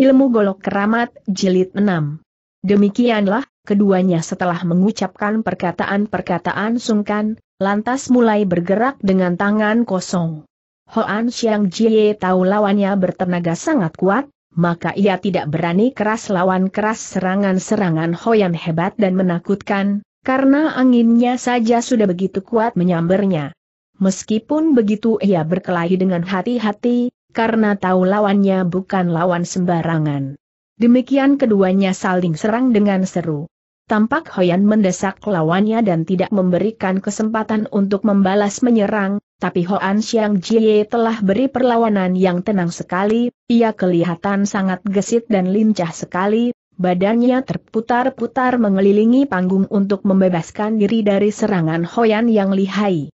Ilmu Golok Keramat, Jilid 6. Demikianlah, keduanya setelah mengucapkan perkataan-perkataan sungkan, lantas mulai bergerak dengan tangan kosong. Hoan Xiang Jie tahu lawannya bertenaga sangat kuat, maka ia tidak berani keras lawan keras serangan-serangan yang hebat dan menakutkan, karena anginnya saja sudah begitu kuat menyambarnya. Meskipun begitu ia berkelahi dengan hati-hati, karena tahu lawannya bukan lawan sembarangan. Demikian keduanya saling serang dengan seru. Tampak Hoyan mendesak lawannya dan tidak memberikan kesempatan untuk membalas menyerang, tapi Hoan Xiang Jie telah beri perlawanan yang tenang sekali, ia kelihatan sangat gesit dan lincah sekali, badannya terputar-putar mengelilingi panggung untuk membebaskan diri dari serangan Hoyan yang lihai.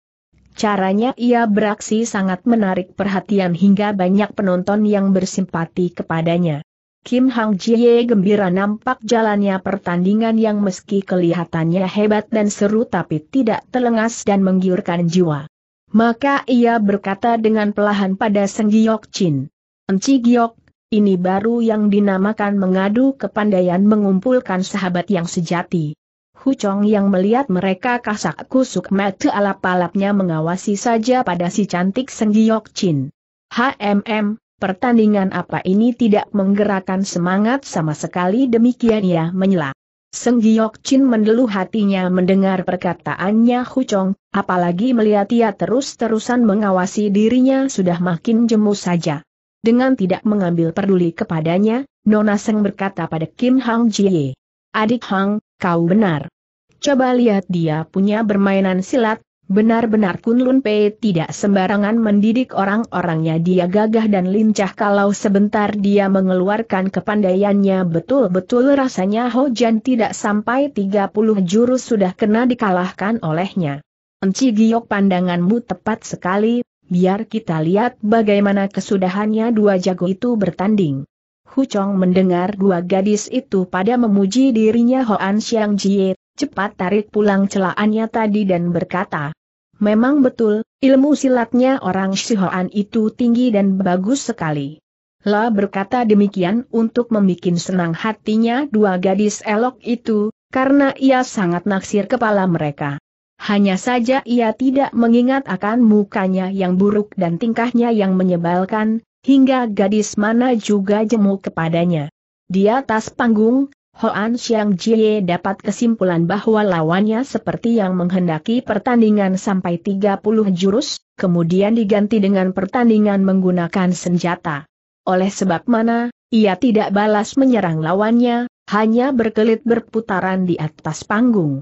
Caranya ia beraksi sangat menarik perhatian hingga banyak penonton yang bersimpati kepadanya. Kim Hang Jie gembira nampak jalannya pertandingan yang meski kelihatannya hebat dan seru tapi tidak telengas dan menggiurkan jiwa. Maka ia berkata dengan pelahan pada Seng Giok Chin. Enci Giok, ini baru yang dinamakan mengadu kepandaian mengumpulkan sahabat yang sejati. Hucong yang melihat mereka kasak kusuk mata alap-alapnya mengawasi saja pada si cantik Senggiok Chin. HMM, pertandingan apa ini tidak menggerakkan semangat sama sekali demikian ia menyela. Senggiok Chin mendeluh hatinya mendengar perkataannya Hucong, apalagi melihat ia terus-terusan mengawasi dirinya sudah makin jemu saja. Dengan tidak mengambil peduli kepadanya, Nona Seng berkata pada Kim Hang Jie. Adik Hang, kau benar. Coba lihat dia punya bermainan silat, benar-benar Kunlun Pei tidak sembarangan mendidik orang-orangnya dia gagah dan lincah kalau sebentar dia mengeluarkan kepandaiannya betul-betul rasanya Ho Jan tidak sampai 30 jurus sudah kena dikalahkan olehnya. Enci Giok pandanganmu tepat sekali, biar kita lihat bagaimana kesudahannya dua jago itu bertanding. Hu mendengar dua gadis itu pada memuji dirinya Hoan Xiang Jie, cepat tarik pulang celaannya tadi dan berkata, Memang betul, ilmu silatnya orang Hoan itu tinggi dan bagus sekali. La berkata demikian untuk membuat senang hatinya dua gadis elok itu, karena ia sangat naksir kepala mereka. Hanya saja ia tidak mengingat akan mukanya yang buruk dan tingkahnya yang menyebalkan, hingga gadis mana juga jemu kepadanya. Di atas panggung, Hoan Xiang Jie dapat kesimpulan bahwa lawannya seperti yang menghendaki pertandingan sampai 30 jurus, kemudian diganti dengan pertandingan menggunakan senjata. Oleh sebab mana, ia tidak balas menyerang lawannya, hanya berkelit berputaran di atas panggung.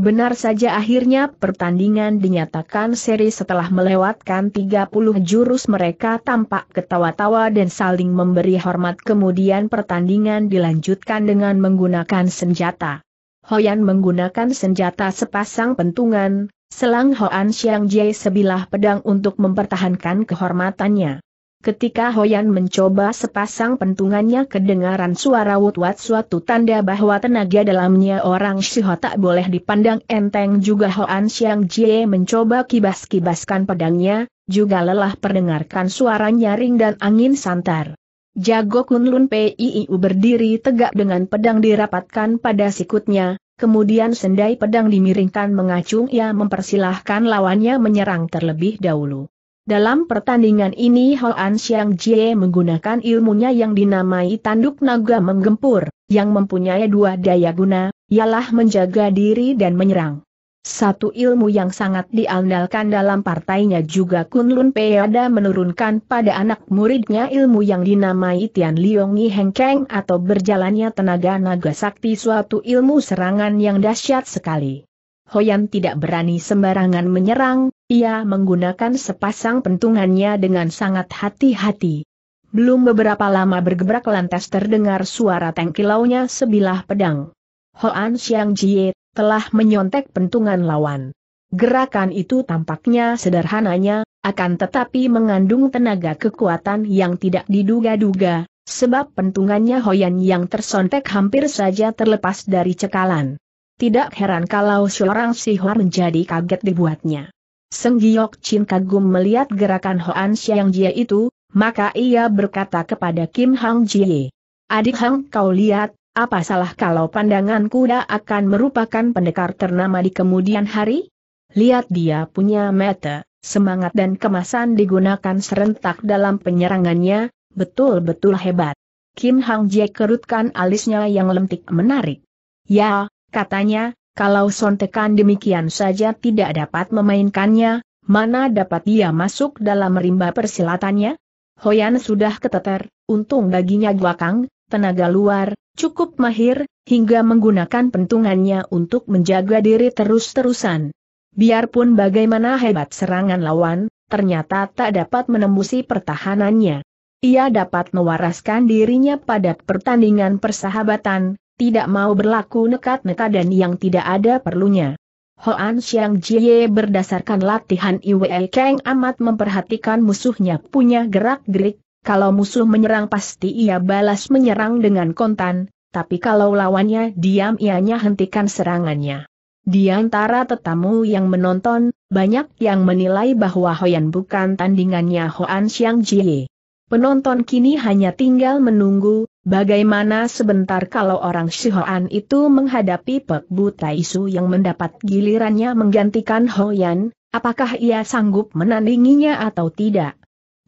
Benar saja akhirnya pertandingan dinyatakan seri setelah melewatkan 30 jurus mereka tampak ketawa-tawa dan saling memberi hormat kemudian pertandingan dilanjutkan dengan menggunakan senjata. Hoyan menggunakan senjata sepasang pentungan, selang Hoan Xiang Jie sebilah pedang untuk mempertahankan kehormatannya. Ketika Hoyan mencoba sepasang pentungannya kedengaran suara wut-wat suatu tanda bahwa tenaga dalamnya orang Shiho tak boleh dipandang enteng juga Hoan Xiang Jie mencoba kibas-kibaskan pedangnya, juga lelah perdengarkan suara nyaring dan angin santar. Jago Kunlun PIIU berdiri tegak dengan pedang dirapatkan pada sikutnya, kemudian sendai pedang dimiringkan mengacung ia mempersilahkan lawannya menyerang terlebih dahulu. Dalam pertandingan ini Hoan Xiang Jie menggunakan ilmunya yang dinamai tanduk naga menggempur, yang mempunyai dua daya guna, ialah menjaga diri dan menyerang. Satu ilmu yang sangat diandalkan dalam partainya juga Kunlun Peada menurunkan pada anak muridnya ilmu yang dinamai Tian Liongi Hengkeng atau berjalannya tenaga naga sakti suatu ilmu serangan yang dahsyat sekali. Hoyan tidak berani sembarangan menyerang, ia menggunakan sepasang pentungannya dengan sangat hati-hati. Belum beberapa lama bergebrak lantas terdengar suara tengkilaunya sebilah pedang. Hoan Xiang Jie telah menyontek pentungan lawan. Gerakan itu tampaknya sederhananya, akan tetapi mengandung tenaga kekuatan yang tidak diduga-duga, sebab pentungannya Hoyan yang tersontek hampir saja terlepas dari cekalan. Tidak heran kalau seorang sihor menjadi kaget dibuatnya. Seng Giok Chin kagum melihat gerakan Hoan Xiang Jie itu, maka ia berkata kepada Kim Hang Jie. Adik Hang kau lihat, apa salah kalau pandangan kuda akan merupakan pendekar ternama di kemudian hari? Lihat dia punya mata, semangat dan kemasan digunakan serentak dalam penyerangannya, betul-betul hebat. Kim Hang Jie kerutkan alisnya yang lentik menarik. Ya, katanya, kalau sontekan demikian saja tidak dapat memainkannya, mana dapat dia masuk dalam rimba persilatannya? Hoyan sudah keteter, untung baginya Guakang, tenaga luar, cukup mahir, hingga menggunakan pentungannya untuk menjaga diri terus-terusan. Biarpun bagaimana hebat serangan lawan, ternyata tak dapat menembusi pertahanannya. Ia dapat mewaraskan dirinya pada pertandingan persahabatan, tidak mau berlaku nekat-neta dan yang tidak ada perlunya. Hoan Xiang Jie berdasarkan latihan Iwe Kang amat memperhatikan musuhnya punya gerak-gerik, kalau musuh menyerang pasti ia balas menyerang dengan kontan, tapi kalau lawannya diam ianya hentikan serangannya. Di antara tetamu yang menonton, banyak yang menilai bahwa Hoan bukan tandingannya Hoan Xiang Jie. Penonton kini hanya tinggal menunggu, Bagaimana sebentar kalau orang Shihoan itu menghadapi Pek Butai yang mendapat gilirannya menggantikan Hoyan, apakah ia sanggup menandinginya atau tidak?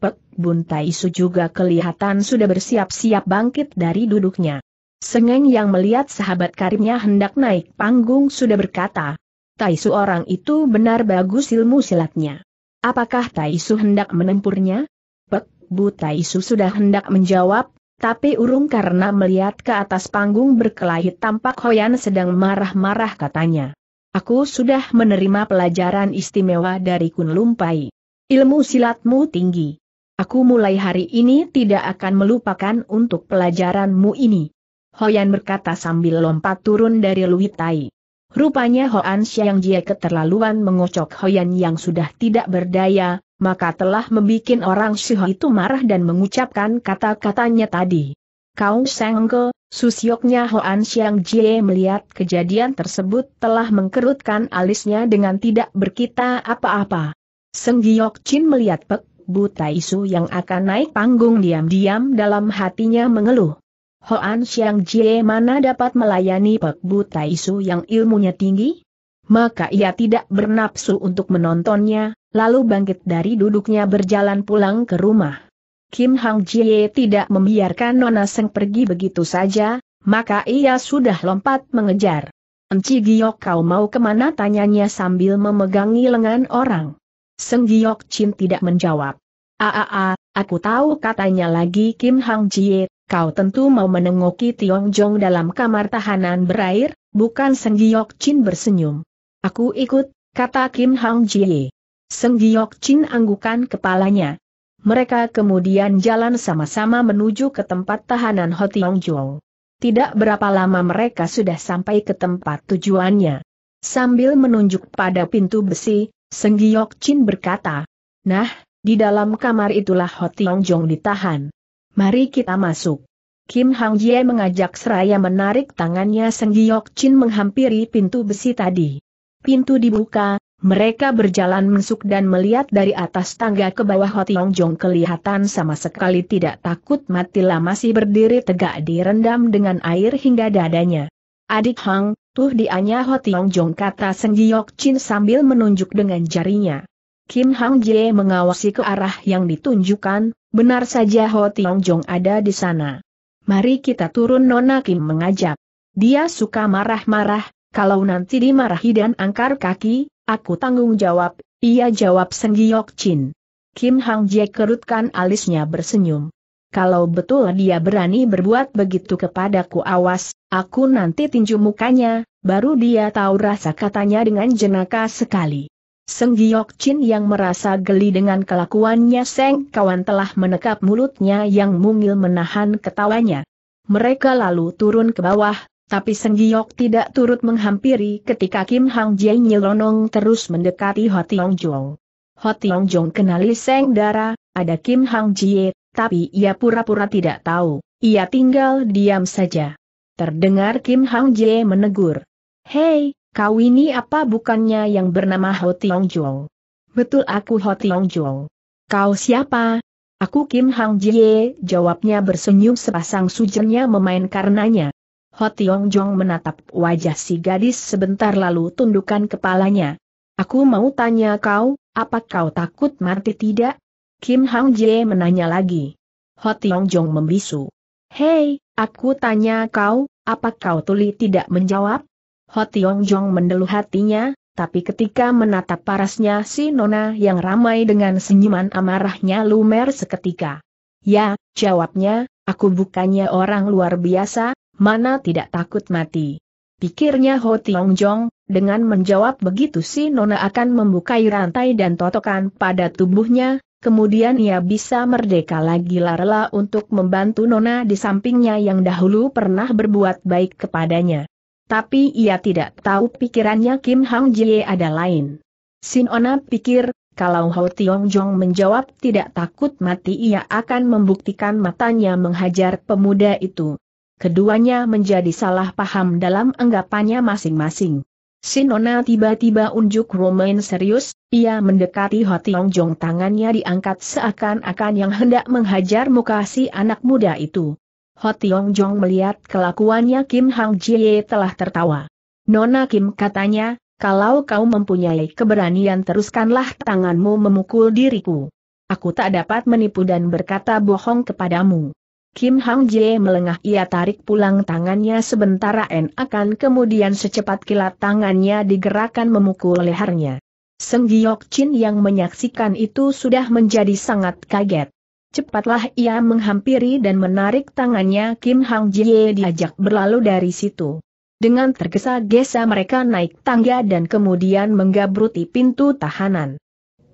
Pek Buntai juga kelihatan sudah bersiap-siap bangkit dari duduknya. Sengeng yang melihat sahabat karimnya hendak naik panggung sudah berkata, Taisu orang itu benar bagus ilmu silatnya. Apakah Taisu hendak menempurnya? Pek Bu Taisu sudah hendak menjawab, tapi urung karena melihat ke atas panggung berkelahi tampak Hoyan sedang marah-marah katanya. Aku sudah menerima pelajaran istimewa dari Kun Lumpai. Ilmu silatmu tinggi. Aku mulai hari ini tidak akan melupakan untuk pelajaranmu ini. Hoyan berkata sambil lompat turun dari Luitai. Rupanya Hoan Xiang Jie keterlaluan mengocok Hoyan yang sudah tidak berdaya, maka telah membuat orang Siho itu marah dan mengucapkan kata-katanya tadi. Kau Sengke, susyoknya Hoan Xiang Jie melihat kejadian tersebut telah mengkerutkan alisnya dengan tidak berkita apa-apa. Seng Giok Chin melihat Pek Buta Isu yang akan naik panggung diam-diam dalam hatinya mengeluh. Hoan Xiang Jie mana dapat melayani Pek Buta Isu yang ilmunya tinggi? Maka ia tidak bernapsu untuk menontonnya, lalu bangkit dari duduknya berjalan pulang ke rumah. Kim Hang Jie tidak membiarkan Nona Seng pergi begitu saja, maka ia sudah lompat mengejar. Enci Giok kau mau kemana tanyanya sambil memegangi lengan orang. Seng Giok Chin tidak menjawab. Aa, aku tahu katanya lagi Kim Hang Jie, kau tentu mau menengoki Tiong Jong dalam kamar tahanan berair, bukan Seng Giok Chin bersenyum. Aku ikut, kata Kim Hang Jie. Seng Giok Chin anggukan kepalanya. Mereka kemudian jalan sama-sama menuju ke tempat tahanan Tiong Joo. Tidak berapa lama mereka sudah sampai ke tempat tujuannya. Sambil menunjuk pada pintu besi, Seng Giok Chin berkata, Nah, di dalam kamar itulah Tiong Jong ditahan. Mari kita masuk. Kim Hang Jie mengajak seraya menarik tangannya Seng Giok Chin menghampiri pintu besi tadi. Pintu dibuka, mereka berjalan mensuk dan melihat dari atas tangga ke bawah Hotiong Jong kelihatan sama sekali tidak takut mati lah masih berdiri tegak direndam dengan air hingga dadanya. Adik Hang, tuh dianya Hotiong Jong kata Seng Giok Chin sambil menunjuk dengan jarinya. Kim Hang Jie mengawasi ke arah yang ditunjukkan, benar saja Hotiong Jong ada di sana. Mari kita turun Nona Kim mengajak. Dia suka marah-marah, kalau nanti dimarahi dan angkar kaki, Aku tanggung jawab, ia jawab Senggiok Chin. Kim Hang Jie kerutkan alisnya bersenyum. Kalau betul dia berani berbuat begitu kepadaku awas, aku nanti tinju mukanya, baru dia tahu rasa katanya dengan jenaka sekali. Senggiok Chin yang merasa geli dengan kelakuannya Seng kawan telah menekap mulutnya yang mungil menahan ketawanya. Mereka lalu turun ke bawah, tapi Giok tidak turut menghampiri ketika Kim Hang Jae nyelonong terus mendekati Ho Tiong Jong. Ho Tiong Jong kenali Seng Dara, ada Kim Hang Jie, tapi ia pura-pura tidak tahu, ia tinggal diam saja. Terdengar Kim Hang Jie menegur. Hei, kau ini apa bukannya yang bernama Ho Tiong Jong? Betul aku Ho Tiong Jong. Kau siapa? Aku Kim Hang Jie, jawabnya bersenyum sepasang sujernya memain karenanya. Ho Tiong Jong menatap wajah si gadis sebentar lalu tundukkan kepalanya. Aku mau tanya kau, apa kau takut mati tidak? Kim Hang Jie menanya lagi. Ho Tiong Jong membisu. Hei, aku tanya kau, apa kau tuli tidak menjawab? Ho Tiong Jong mendeluh hatinya, tapi ketika menatap parasnya si Nona yang ramai dengan senyuman amarahnya lumer seketika. Ya, jawabnya, aku bukannya orang luar biasa, mana tidak takut mati. Pikirnya Ho Tiong Jong, dengan menjawab begitu si Nona akan membuka rantai dan totokan pada tubuhnya, kemudian ia bisa merdeka lagi larela untuk membantu Nona di sampingnya yang dahulu pernah berbuat baik kepadanya. Tapi ia tidak tahu pikirannya Kim Hang Jie ada lain. Sinona pikir, kalau Ho Tiong Jong menjawab tidak takut mati ia akan membuktikan matanya menghajar pemuda itu keduanya menjadi salah paham dalam anggapannya masing-masing. Sinona tiba-tiba unjuk Romain serius, ia mendekati Hotiong Jong tangannya diangkat seakan-akan yang hendak menghajar muka si anak muda itu. Hotiong Jong melihat kelakuannya Kim Hang Jie telah tertawa. Nona Kim katanya, kalau kau mempunyai keberanian teruskanlah tanganmu memukul diriku. Aku tak dapat menipu dan berkata bohong kepadamu. Kim Hang Jie melengah ia tarik pulang tangannya sebentar en akan kemudian secepat kilat tangannya digerakkan memukul lehernya. Seng Giok Chin yang menyaksikan itu sudah menjadi sangat kaget. Cepatlah ia menghampiri dan menarik tangannya Kim Hang Jie diajak berlalu dari situ. Dengan tergesa-gesa mereka naik tangga dan kemudian menggabruti pintu tahanan.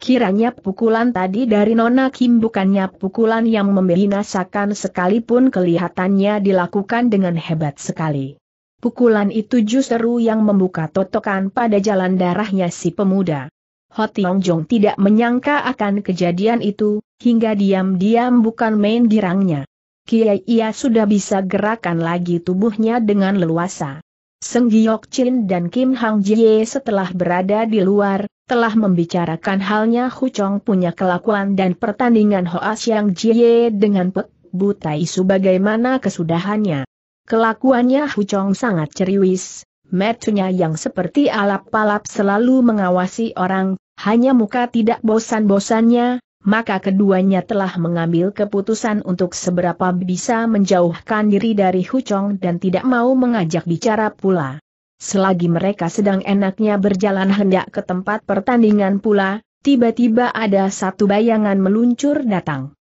Kiranya pukulan tadi dari Nona Kim bukannya pukulan yang membinasakan sekalipun kelihatannya dilakukan dengan hebat sekali. Pukulan itu justru yang membuka totokan pada jalan darahnya si pemuda. Tiong Jong tidak menyangka akan kejadian itu, hingga diam-diam bukan main girangnya. Kiai ia sudah bisa gerakan lagi tubuhnya dengan leluasa. Senggiok Chin dan Kim Hang Jie setelah berada di luar, telah membicarakan halnya Chong punya kelakuan dan pertandingan Hoa Xiang Jie dengan Pek Butai Su kesudahannya. Kelakuannya Chong sangat ceriwis, metunya yang seperti alap-alap selalu mengawasi orang, hanya muka tidak bosan-bosannya, maka keduanya telah mengambil keputusan untuk seberapa bisa menjauhkan diri dari Chong dan tidak mau mengajak bicara pula. Selagi mereka sedang enaknya berjalan hendak ke tempat pertandingan pula, tiba-tiba ada satu bayangan meluncur datang.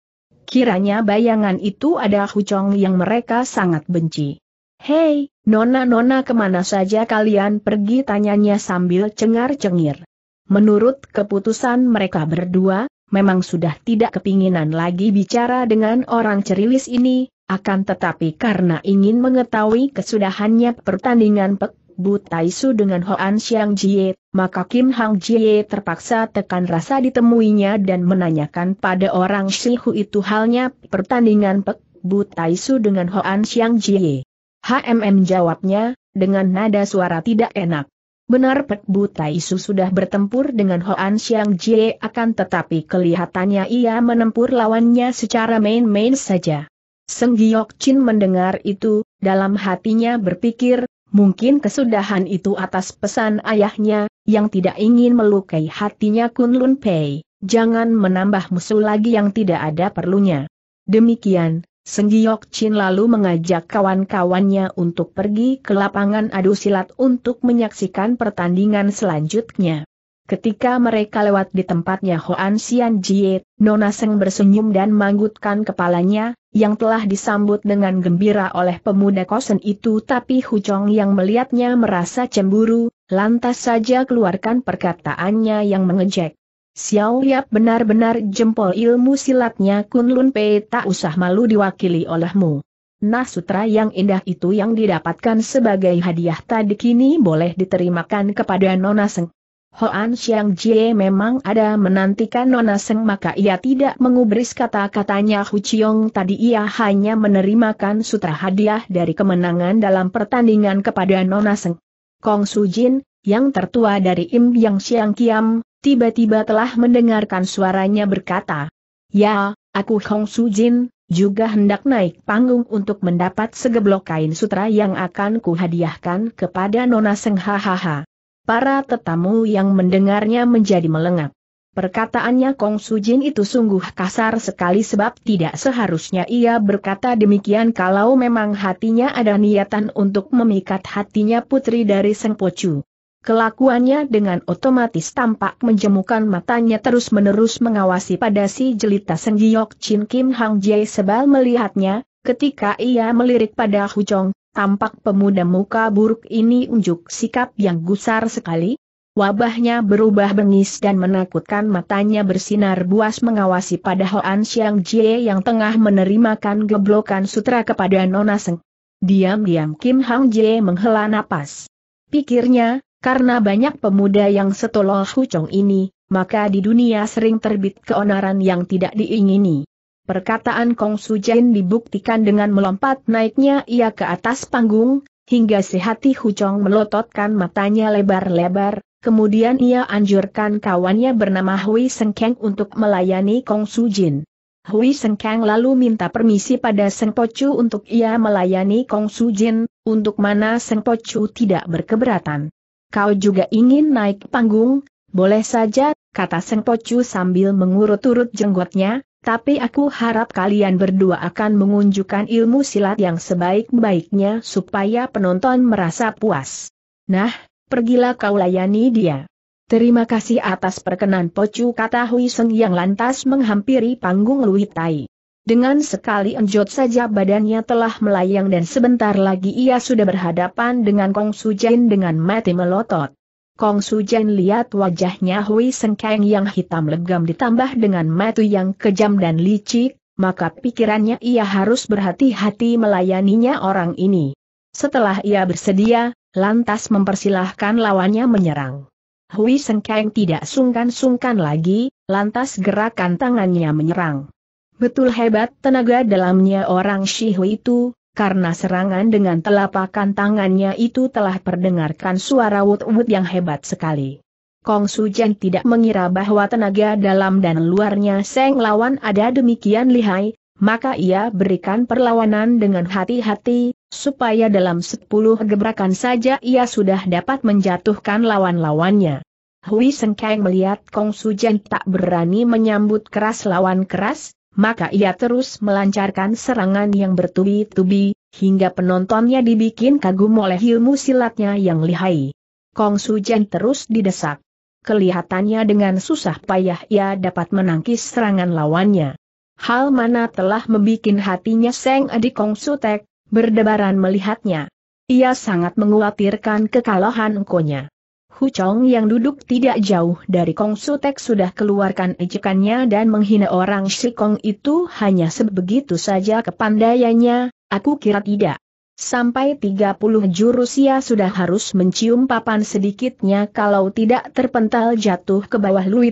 Kiranya bayangan itu ada Hucong yang mereka sangat benci. Hei, nona-nona kemana saja kalian pergi tanyanya sambil cengar-cengir. Menurut keputusan mereka berdua, memang sudah tidak kepinginan lagi bicara dengan orang cerilis ini, akan tetapi karena ingin mengetahui kesudahannya pertandingan pek Bu Taisu dengan Hoan Xiang Jie, maka Kim Hang Jie terpaksa tekan rasa ditemuinya dan menanyakan pada orang Shihu itu halnya pertandingan Pek Bu Taisu dengan Hoan Xiang Jie. HMM jawabnya, dengan nada suara tidak enak. Benar Pek Bu Taisu sudah bertempur dengan Hoan Xiang Jie akan tetapi kelihatannya ia menempur lawannya secara main-main saja. Seng Chin mendengar itu, dalam hatinya berpikir, Mungkin kesudahan itu atas pesan ayahnya, yang tidak ingin melukai hatinya Kunlun Pei, jangan menambah musuh lagi yang tidak ada perlunya. Demikian, Senggiyok Chin lalu mengajak kawan-kawannya untuk pergi ke lapangan adu silat untuk menyaksikan pertandingan selanjutnya. Ketika mereka lewat di tempatnya Hoan Xian Jie, Nona Seng bersenyum dan manggutkan kepalanya, yang telah disambut dengan gembira oleh pemuda kosen itu tapi Hu Chong yang melihatnya merasa cemburu, lantas saja keluarkan perkataannya yang mengejek. Xiao Yap benar-benar jempol ilmu silatnya Kun Lun Pei tak usah malu diwakili olehmu. Nah sutra yang indah itu yang didapatkan sebagai hadiah tadi kini boleh diterimakan kepada Nona Seng. Hoan Xiang Jie memang ada menantikan Nona Seng maka ia tidak mengubris kata-katanya Hu Chiong tadi ia hanya menerimakan sutra hadiah dari kemenangan dalam pertandingan kepada Nona Seng. Kong Su Jin, yang tertua dari Im Yang Xiang Kiam, tiba-tiba telah mendengarkan suaranya berkata, Ya, aku Kong Su Jin, juga hendak naik panggung untuk mendapat segeblok kain sutra yang akan kuhadiahkan kepada Nona Seng hahaha. Para tetamu yang mendengarnya menjadi melengap. Perkataannya Kong Su Jin itu sungguh kasar sekali sebab tidak seharusnya ia berkata demikian kalau memang hatinya ada niatan untuk memikat hatinya putri dari Sengpocu. Kelakuannya dengan otomatis tampak menjemukan matanya terus-menerus mengawasi pada si jelita Senggiok Chin Kim Hang Jae sebal melihatnya, ketika ia melirik pada Chong, tampak pemuda muka buruk ini unjuk sikap yang gusar sekali. Wabahnya berubah bengis dan menakutkan matanya bersinar buas mengawasi pada Hoan Xiang Jie yang tengah menerimakan geblokan sutra kepada Nona Seng. Diam-diam Kim Hang Jie menghela napas. Pikirnya, karena banyak pemuda yang setolol Chong ini, maka di dunia sering terbit keonaran yang tidak diingini. Perkataan Kong Su Jin dibuktikan dengan melompat naiknya ia ke atas panggung, hingga si hati Chong melototkan matanya lebar-lebar, kemudian ia anjurkan kawannya bernama Hui Sengkeng untuk melayani Kong Su Jin. Hui Sengkeng lalu minta permisi pada Seng Pocu untuk ia melayani Kong Su Jin, untuk mana Seng Pocu tidak berkeberatan. Kau juga ingin naik panggung, boleh saja, kata Seng Pocu sambil mengurut-urut jenggotnya, tapi aku harap kalian berdua akan mengunjukkan ilmu silat yang sebaik-baiknya supaya penonton merasa puas. Nah, pergilah kau layani dia. Terima kasih atas perkenan Pocu kata Hui Seng yang lantas menghampiri panggung Lui Tai. Dengan sekali enjot saja badannya telah melayang dan sebentar lagi ia sudah berhadapan dengan Kong Su Jin dengan mati melotot. Kong Sujen lihat wajahnya Hui Sengkeng yang hitam legam ditambah dengan mata yang kejam dan licik, maka pikirannya ia harus berhati-hati melayaninya orang ini. Setelah ia bersedia, lantas mempersilahkan lawannya menyerang. Hui Sengkeng tidak sungkan-sungkan lagi, lantas gerakan tangannya menyerang. Betul hebat tenaga dalamnya orang Hui itu, karena serangan dengan telapakan tangannya itu telah perdengarkan suara wut-wut yang hebat sekali. Kong Sujen tidak mengira bahwa tenaga dalam dan luarnya Seng Lawan ada demikian lihai, maka ia berikan perlawanan dengan hati-hati, supaya dalam sepuluh gebrakan saja ia sudah dapat menjatuhkan lawan-lawannya. Hui Sengkeng melihat Kong Sujen tak berani menyambut keras lawan keras, maka ia terus melancarkan serangan yang bertubi-tubi, hingga penontonnya dibikin kagum oleh ilmu silatnya yang lihai. Kong Sujen terus didesak. Kelihatannya dengan susah payah ia dapat menangkis serangan lawannya. Hal mana telah membuat hatinya Seng adik Kong Sutek, berdebaran melihatnya. Ia sangat mengkhawatirkan kekalahan engkonya. Hu Chong yang duduk tidak jauh dari Kong Sutek sudah keluarkan ejekannya dan menghina orang Shi Kong itu hanya sebegitu saja kepandaiannya, aku kira tidak. Sampai 30 jurus ia sudah harus mencium papan sedikitnya kalau tidak terpental jatuh ke bawah Lui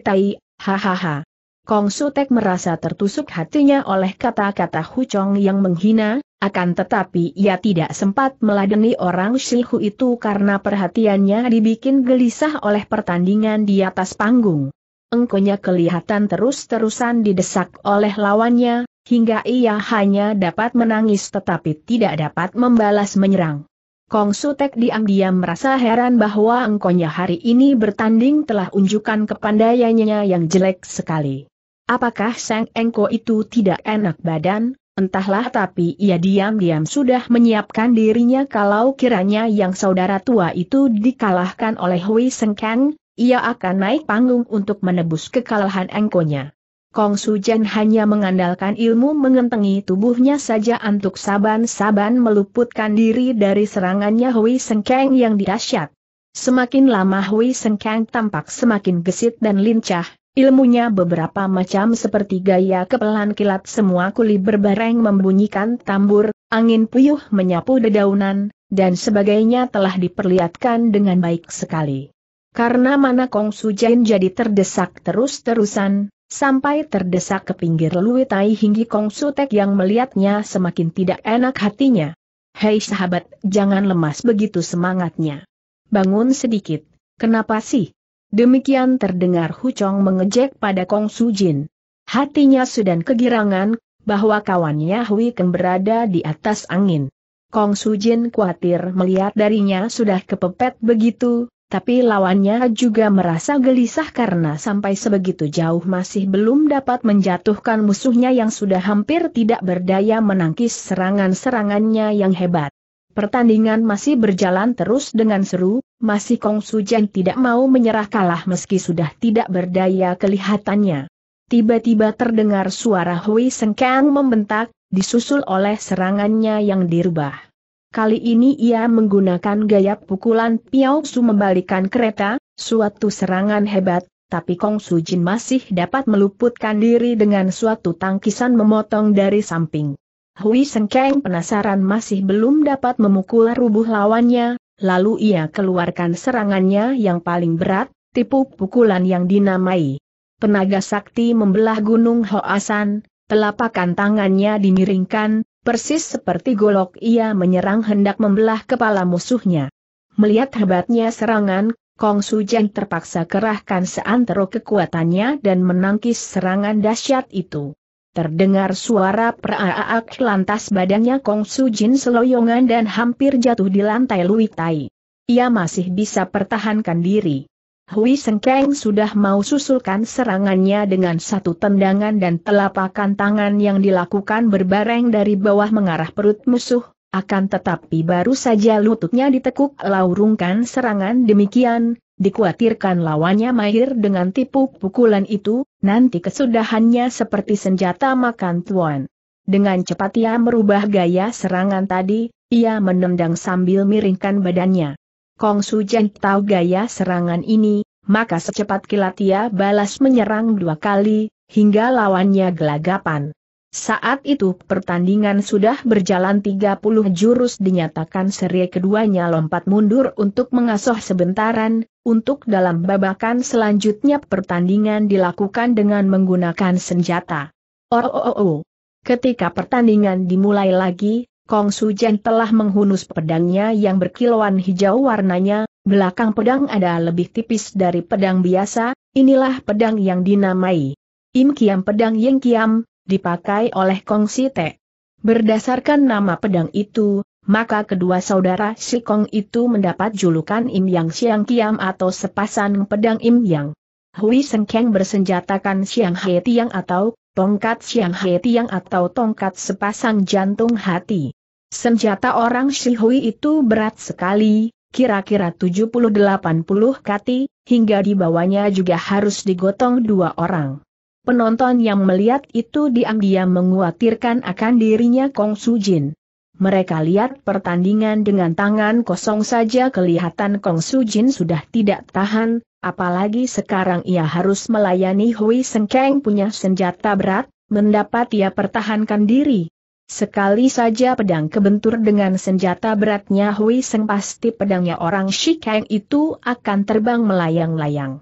hahaha. Kong Sutek merasa tertusuk hatinya oleh kata-kata Hu Chong yang menghina, akan tetapi ia tidak sempat meladeni orang Shihu itu karena perhatiannya dibikin gelisah oleh pertandingan di atas panggung. Engkonya kelihatan terus-terusan didesak oleh lawannya, hingga ia hanya dapat menangis tetapi tidak dapat membalas menyerang. Kong Sutek diam-diam merasa heran bahwa engkonya hari ini bertanding telah unjukkan kepandaiannya yang jelek sekali. Apakah Sang Engko itu tidak enak badan? Entahlah tapi ia diam-diam sudah menyiapkan dirinya kalau kiranya yang saudara tua itu dikalahkan oleh Hui Kang, ia akan naik panggung untuk menebus kekalahan engkonya. Kong Su Jen hanya mengandalkan ilmu mengentengi tubuhnya saja untuk saban-saban meluputkan diri dari serangannya Hui Kang yang dirasyat. Semakin lama Hui Kang tampak semakin gesit dan lincah, Ilmunya beberapa macam seperti gaya kepelan kilat semua kuli berbareng membunyikan tambur, angin puyuh menyapu dedaunan, dan sebagainya telah diperlihatkan dengan baik sekali. Karena mana Kong Su Sujain jadi terdesak terus-terusan, sampai terdesak ke pinggir Tai hingga Kong Sutek yang melihatnya semakin tidak enak hatinya. Hei sahabat, jangan lemas begitu semangatnya. Bangun sedikit, kenapa sih? Demikian terdengar Hucong mengejek pada Kong Su Jin. Hatinya sudah kegirangan, bahwa kawannya Hui Keng berada di atas angin. Kong Su Jin khawatir melihat darinya sudah kepepet begitu, tapi lawannya juga merasa gelisah karena sampai sebegitu jauh masih belum dapat menjatuhkan musuhnya yang sudah hampir tidak berdaya menangkis serangan-serangannya yang hebat. Pertandingan masih berjalan terus dengan seru, masih Kong Su Sujan tidak mau menyerah kalah meski sudah tidak berdaya kelihatannya. Tiba-tiba terdengar suara Hui Sengkang membentak, disusul oleh serangannya yang dirubah. Kali ini ia menggunakan gaya pukulan Piao Su membalikan kereta, suatu serangan hebat, tapi Kong Su Sujin masih dapat meluputkan diri dengan suatu tangkisan memotong dari samping. Hui Sengkeng penasaran masih belum dapat memukul rubuh lawannya, lalu ia keluarkan serangannya yang paling berat, tipu pukulan yang dinamai. Penaga sakti membelah gunung Hoasan, telapakan tangannya dimiringkan, persis seperti golok ia menyerang hendak membelah kepala musuhnya. Melihat hebatnya serangan, Kong Sujan terpaksa kerahkan seantero kekuatannya dan menangkis serangan dahsyat itu. Terdengar suara peraaak lantas badannya Kong Su Jin seloyongan dan hampir jatuh di lantai Lui Tai. Ia masih bisa pertahankan diri. Hui Sengkeng sudah mau susulkan serangannya dengan satu tendangan dan telapakan tangan yang dilakukan berbareng dari bawah mengarah perut musuh, akan tetapi baru saja lututnya ditekuk laurungkan serangan demikian, Dikuatirkan lawannya mahir dengan tipu pukulan itu, nanti kesudahannya seperti senjata makan tuan. Dengan cepat ia merubah gaya serangan tadi, ia menendang sambil miringkan badannya. Kong Su Jen tahu gaya serangan ini, maka secepat kilat ia balas menyerang dua kali, hingga lawannya gelagapan. Saat itu pertandingan sudah berjalan 30 jurus dinyatakan seri keduanya lompat mundur untuk mengasuh sebentaran, untuk dalam babakan selanjutnya pertandingan dilakukan dengan menggunakan senjata. Oh, oh, oh, oh. Ketika pertandingan dimulai lagi, Kong Sujen telah menghunus pedangnya yang berkilauan hijau warnanya, belakang pedang ada lebih tipis dari pedang biasa, inilah pedang yang dinamai Im Kiam Pedang Ying Kiam, dipakai oleh Kong Si Te. Berdasarkan nama pedang itu, maka kedua saudara Si Kong itu mendapat julukan Im Yang Siang Kiam atau sepasang pedang Im Yang. Hui Sengkeng bersenjatakan Siang He Tiang atau tongkat Siang He Tiang atau tongkat sepasang jantung hati. Senjata orang Si Hui itu berat sekali, kira-kira 70-80 kati, hingga dibawanya juga harus digotong dua orang. Penonton yang melihat itu diam-diam menguatirkan akan dirinya Kong Su Jin. Mereka lihat pertandingan dengan tangan kosong saja kelihatan Kong Su Jin sudah tidak tahan, apalagi sekarang ia harus melayani Hui Sengkeng punya senjata berat, mendapat ia pertahankan diri. Sekali saja pedang kebentur dengan senjata beratnya Hui Seng pasti pedangnya orang Shikeng itu akan terbang melayang-layang.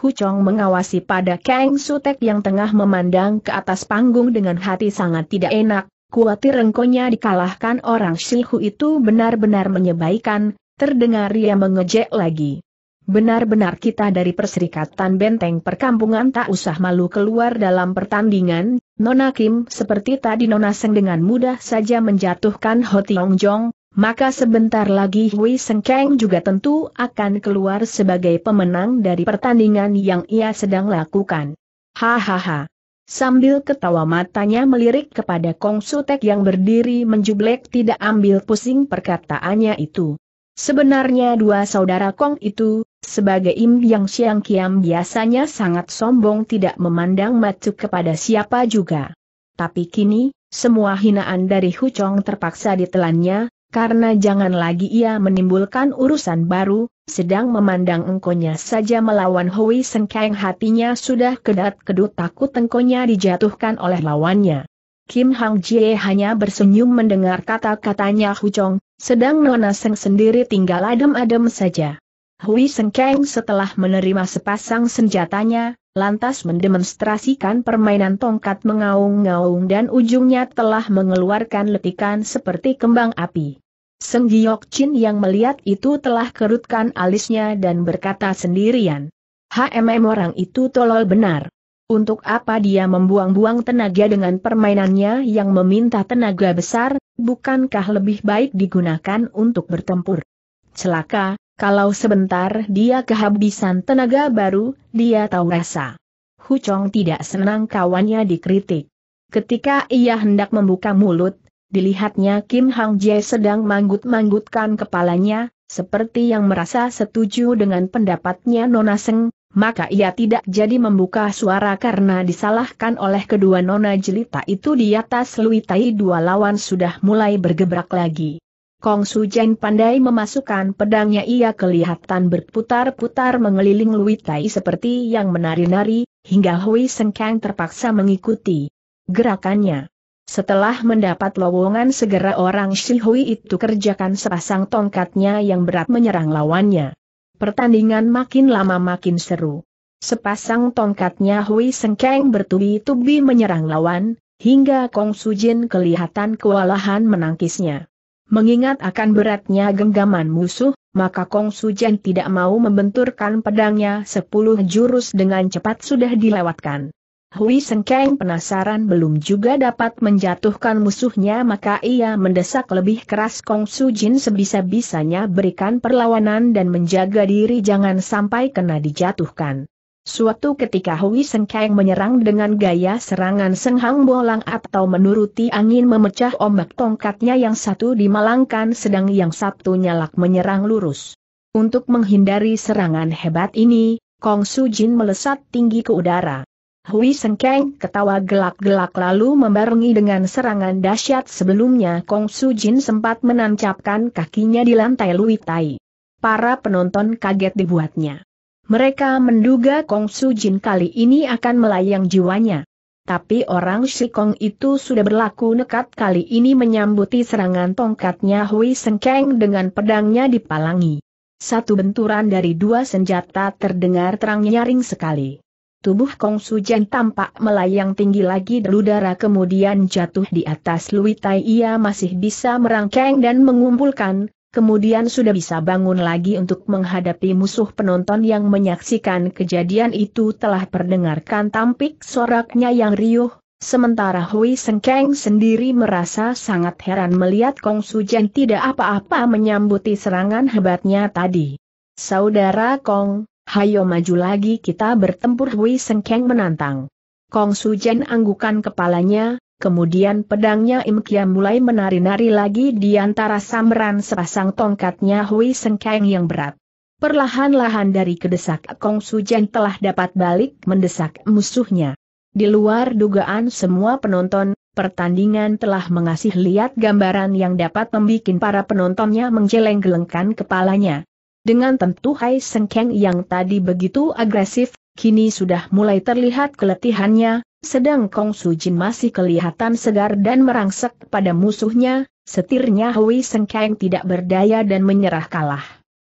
Hu Chong mengawasi pada Kang Sutek yang tengah memandang ke atas panggung dengan hati sangat tidak enak, kuatir rengkonya dikalahkan orang silhu itu benar-benar menyebaikan, terdengar ia mengejek lagi. Benar-benar kita dari Perserikatan Benteng Perkampungan tak usah malu keluar dalam pertandingan, Nona Kim seperti tadi Nona Seng dengan mudah saja menjatuhkan Ho Tiong Jong, maka sebentar lagi Hui Sengkeng juga tentu akan keluar sebagai pemenang dari pertandingan yang ia sedang lakukan. Hahaha. Sambil ketawa matanya melirik kepada Kong Sutek yang berdiri menjublek tidak ambil pusing perkataannya itu. Sebenarnya dua saudara Kong itu, sebagai Im Yang Siang Kiam biasanya sangat sombong tidak memandang matuk kepada siapa juga. Tapi kini, semua hinaan dari Hu Chong terpaksa ditelannya, karena jangan lagi ia menimbulkan urusan baru, sedang memandang engkonya saja melawan Hui Sengkeng hatinya sudah kedat-kedut takut engkonya dijatuhkan oleh lawannya. Kim Hang Jie hanya bersenyum mendengar kata-katanya Hu Chong, sedang Nona Seng sendiri tinggal adem-adem saja. Hui Sengkeng setelah menerima sepasang senjatanya, lantas mendemonstrasikan permainan tongkat mengaung-ngaung dan ujungnya telah mengeluarkan letikan seperti kembang api. Seng Giok Chin yang melihat itu telah kerutkan alisnya dan berkata sendirian. HMM orang itu tolol benar. Untuk apa dia membuang-buang tenaga dengan permainannya yang meminta tenaga besar, bukankah lebih baik digunakan untuk bertempur? Celaka, kalau sebentar dia kehabisan tenaga baru, dia tahu rasa. Hu Chong tidak senang kawannya dikritik. Ketika ia hendak membuka mulut, dilihatnya Kim Hang Jae sedang manggut-manggutkan kepalanya, seperti yang merasa setuju dengan pendapatnya Nona Seng, maka ia tidak jadi membuka suara karena disalahkan oleh kedua Nona Jelita itu di atas Lui Tai dua lawan sudah mulai bergebrak lagi. Kong Su Jen pandai memasukkan pedangnya ia kelihatan berputar-putar mengeliling Lui Tai seperti yang menari-nari, hingga Hui Seng Kang terpaksa mengikuti gerakannya. Setelah mendapat lowongan segera orang Shi Hui itu kerjakan sepasang tongkatnya yang berat menyerang lawannya. Pertandingan makin lama makin seru. Sepasang tongkatnya Hui Seng Kang bertubi-tubi menyerang lawan, hingga Kong Su Jin kelihatan kewalahan menangkisnya. Mengingat akan beratnya genggaman musuh, maka Kong Su Sujan tidak mau membenturkan pedangnya sepuluh jurus dengan cepat sudah dilewatkan. Hui Sengkeng penasaran belum juga dapat menjatuhkan musuhnya maka ia mendesak lebih keras Kong Su Jin sebisa-bisanya berikan perlawanan dan menjaga diri jangan sampai kena dijatuhkan. Suatu ketika Hui Seng Kang menyerang dengan gaya serangan senghang bolang atau menuruti angin memecah ombak tongkatnya yang satu dimalangkan sedang yang satu nyalak menyerang lurus. Untuk menghindari serangan hebat ini, Kong Su Jin melesat tinggi ke udara. Hui Sengkeng ketawa gelak-gelak lalu membarungi dengan serangan dahsyat sebelumnya Kong Su Jin sempat menancapkan kakinya di lantai Lui Tai. Para penonton kaget dibuatnya. Mereka menduga Kong Su Jin kali ini akan melayang jiwanya. Tapi orang Shikong itu sudah berlaku nekat kali ini menyambuti serangan tongkatnya Hui Sengkeng dengan pedangnya dipalangi. Satu benturan dari dua senjata terdengar terang nyaring sekali. Tubuh Kong Su Jin tampak melayang tinggi lagi darah kemudian jatuh di atas Lui Tai ia masih bisa merangkeng dan mengumpulkan, kemudian sudah bisa bangun lagi untuk menghadapi musuh penonton yang menyaksikan kejadian itu telah perdengarkan tampik soraknya yang riuh, sementara Hui Sengkeng sendiri merasa sangat heran melihat Kong Sujen tidak apa-apa menyambuti serangan hebatnya tadi. Saudara Kong, hayo maju lagi kita bertempur Hui Sengkeng menantang. Kong Sujen anggukan kepalanya, Kemudian pedangnya Im Kiam mulai menari-nari lagi di antara samran sepasang tongkatnya Hui Sengkeng yang berat. Perlahan-lahan dari kedesak Kong Sujen telah dapat balik mendesak musuhnya. Di luar dugaan semua penonton, pertandingan telah mengasih lihat gambaran yang dapat membuat para penontonnya menggeleng gelengkan kepalanya. Dengan tentu Hai Sengkeng yang tadi begitu agresif, kini sudah mulai terlihat keletihannya, sedang Kong Su Jin masih kelihatan segar dan merangsek pada musuhnya, setirnya Hui Kang tidak berdaya dan menyerah kalah.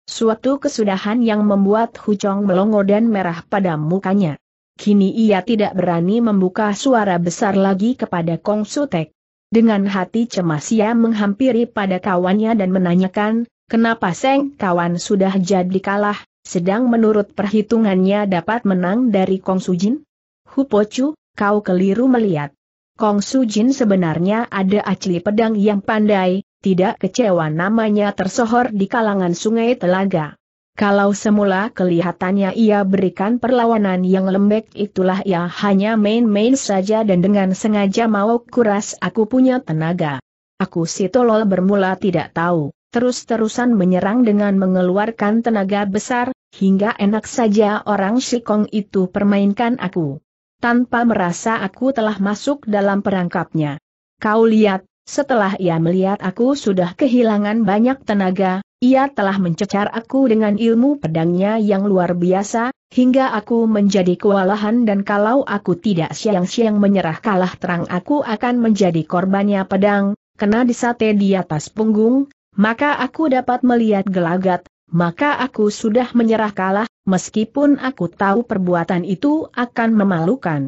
Suatu kesudahan yang membuat Hu Chong melongo dan merah pada mukanya. Kini ia tidak berani membuka suara besar lagi kepada Kong Su Tek. Dengan hati cemas ia menghampiri pada kawannya dan menanyakan, kenapa Seng kawan sudah jadi kalah, sedang menurut perhitungannya dapat menang dari Kong Su Jin? Hu Po Chu kau keliru melihat. Kong Su Jin sebenarnya ada acli pedang yang pandai, tidak kecewa namanya tersohor di kalangan sungai telaga. Kalau semula kelihatannya ia berikan perlawanan yang lembek itulah ia hanya main-main saja dan dengan sengaja mau kuras aku punya tenaga. Aku si tolol bermula tidak tahu, terus-terusan menyerang dengan mengeluarkan tenaga besar, hingga enak saja orang Shikong itu permainkan aku tanpa merasa aku telah masuk dalam perangkapnya. Kau lihat, setelah ia melihat aku sudah kehilangan banyak tenaga, ia telah mencecar aku dengan ilmu pedangnya yang luar biasa, hingga aku menjadi kewalahan dan kalau aku tidak siang-siang menyerah kalah terang aku akan menjadi korbannya pedang, kena disate di atas punggung, maka aku dapat melihat gelagat, maka aku sudah menyerah kalah, meskipun aku tahu perbuatan itu akan memalukan.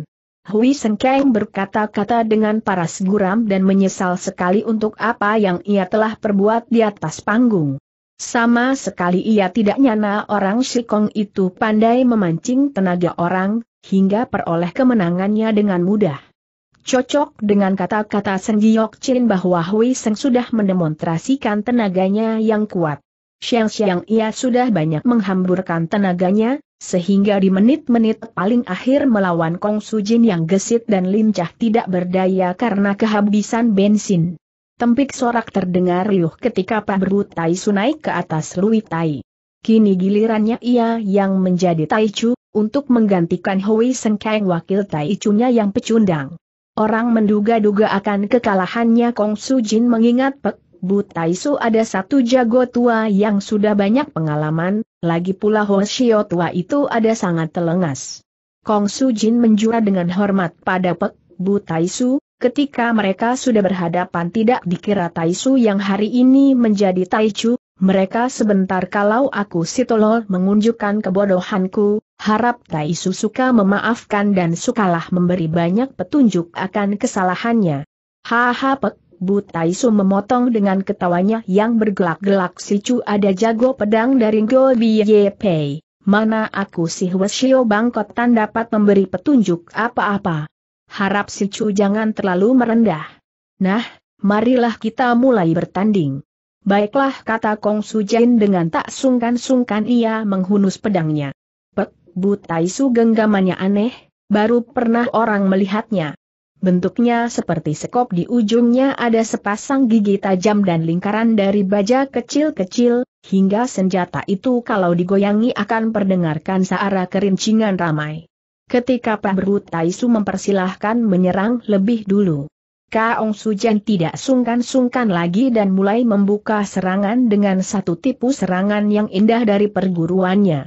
Hui Sengkeng berkata-kata dengan paras guram dan menyesal sekali untuk apa yang ia telah perbuat di atas panggung. Sama sekali ia tidak nyana orang Shikong itu pandai memancing tenaga orang, hingga peroleh kemenangannya dengan mudah. Cocok dengan kata-kata Senggiok Chin bahwa Hui Seng sudah mendemonstrasikan tenaganya yang kuat. Siang-siang ia sudah banyak menghamburkan tenaganya, sehingga di menit-menit paling akhir melawan Kong Su Jin yang gesit dan lincah tidak berdaya karena kehabisan bensin. Tempik sorak terdengar riuh ketika Pak Beru Tai Su naik ke atas Lui Tai. Kini gilirannya ia yang menjadi Tai Chu, untuk menggantikan Hui Seng Kang wakil Tai chu yang pecundang. Orang menduga-duga akan kekalahannya Kong Su Jin mengingat Pek Bu Taisu ada satu jago tua yang sudah banyak pengalaman, lagi pula Hoshio tua itu ada sangat telengas. Kong Su Jin menjura dengan hormat pada Pek, Bu Taisu, ketika mereka sudah berhadapan tidak dikira Taisu yang hari ini menjadi Taichu, mereka sebentar kalau aku si tolol mengunjukkan kebodohanku, harap Taisu suka memaafkan dan sukalah memberi banyak petunjuk akan kesalahannya. Haha Pek, Bu Taisu memotong dengan ketawanya yang bergelak-gelak si Chu ada jago pedang dari Go Biye Pei. Mana aku si Wesio Bangkotan dapat memberi petunjuk apa-apa. Harap si Chu jangan terlalu merendah. Nah, marilah kita mulai bertanding. Baiklah kata Kong Su Jin dengan tak sungkan-sungkan ia menghunus pedangnya. Pek, Bu Taisu genggamannya aneh, baru pernah orang melihatnya. Bentuknya seperti sekop di ujungnya ada sepasang gigi tajam dan lingkaran dari baja kecil-kecil, hingga senjata itu kalau digoyangi akan perdengarkan searah kerincingan ramai. Ketika Pak Taisu mempersilahkan menyerang lebih dulu. Kaong Sujan tidak sungkan-sungkan lagi dan mulai membuka serangan dengan satu tipu serangan yang indah dari perguruannya.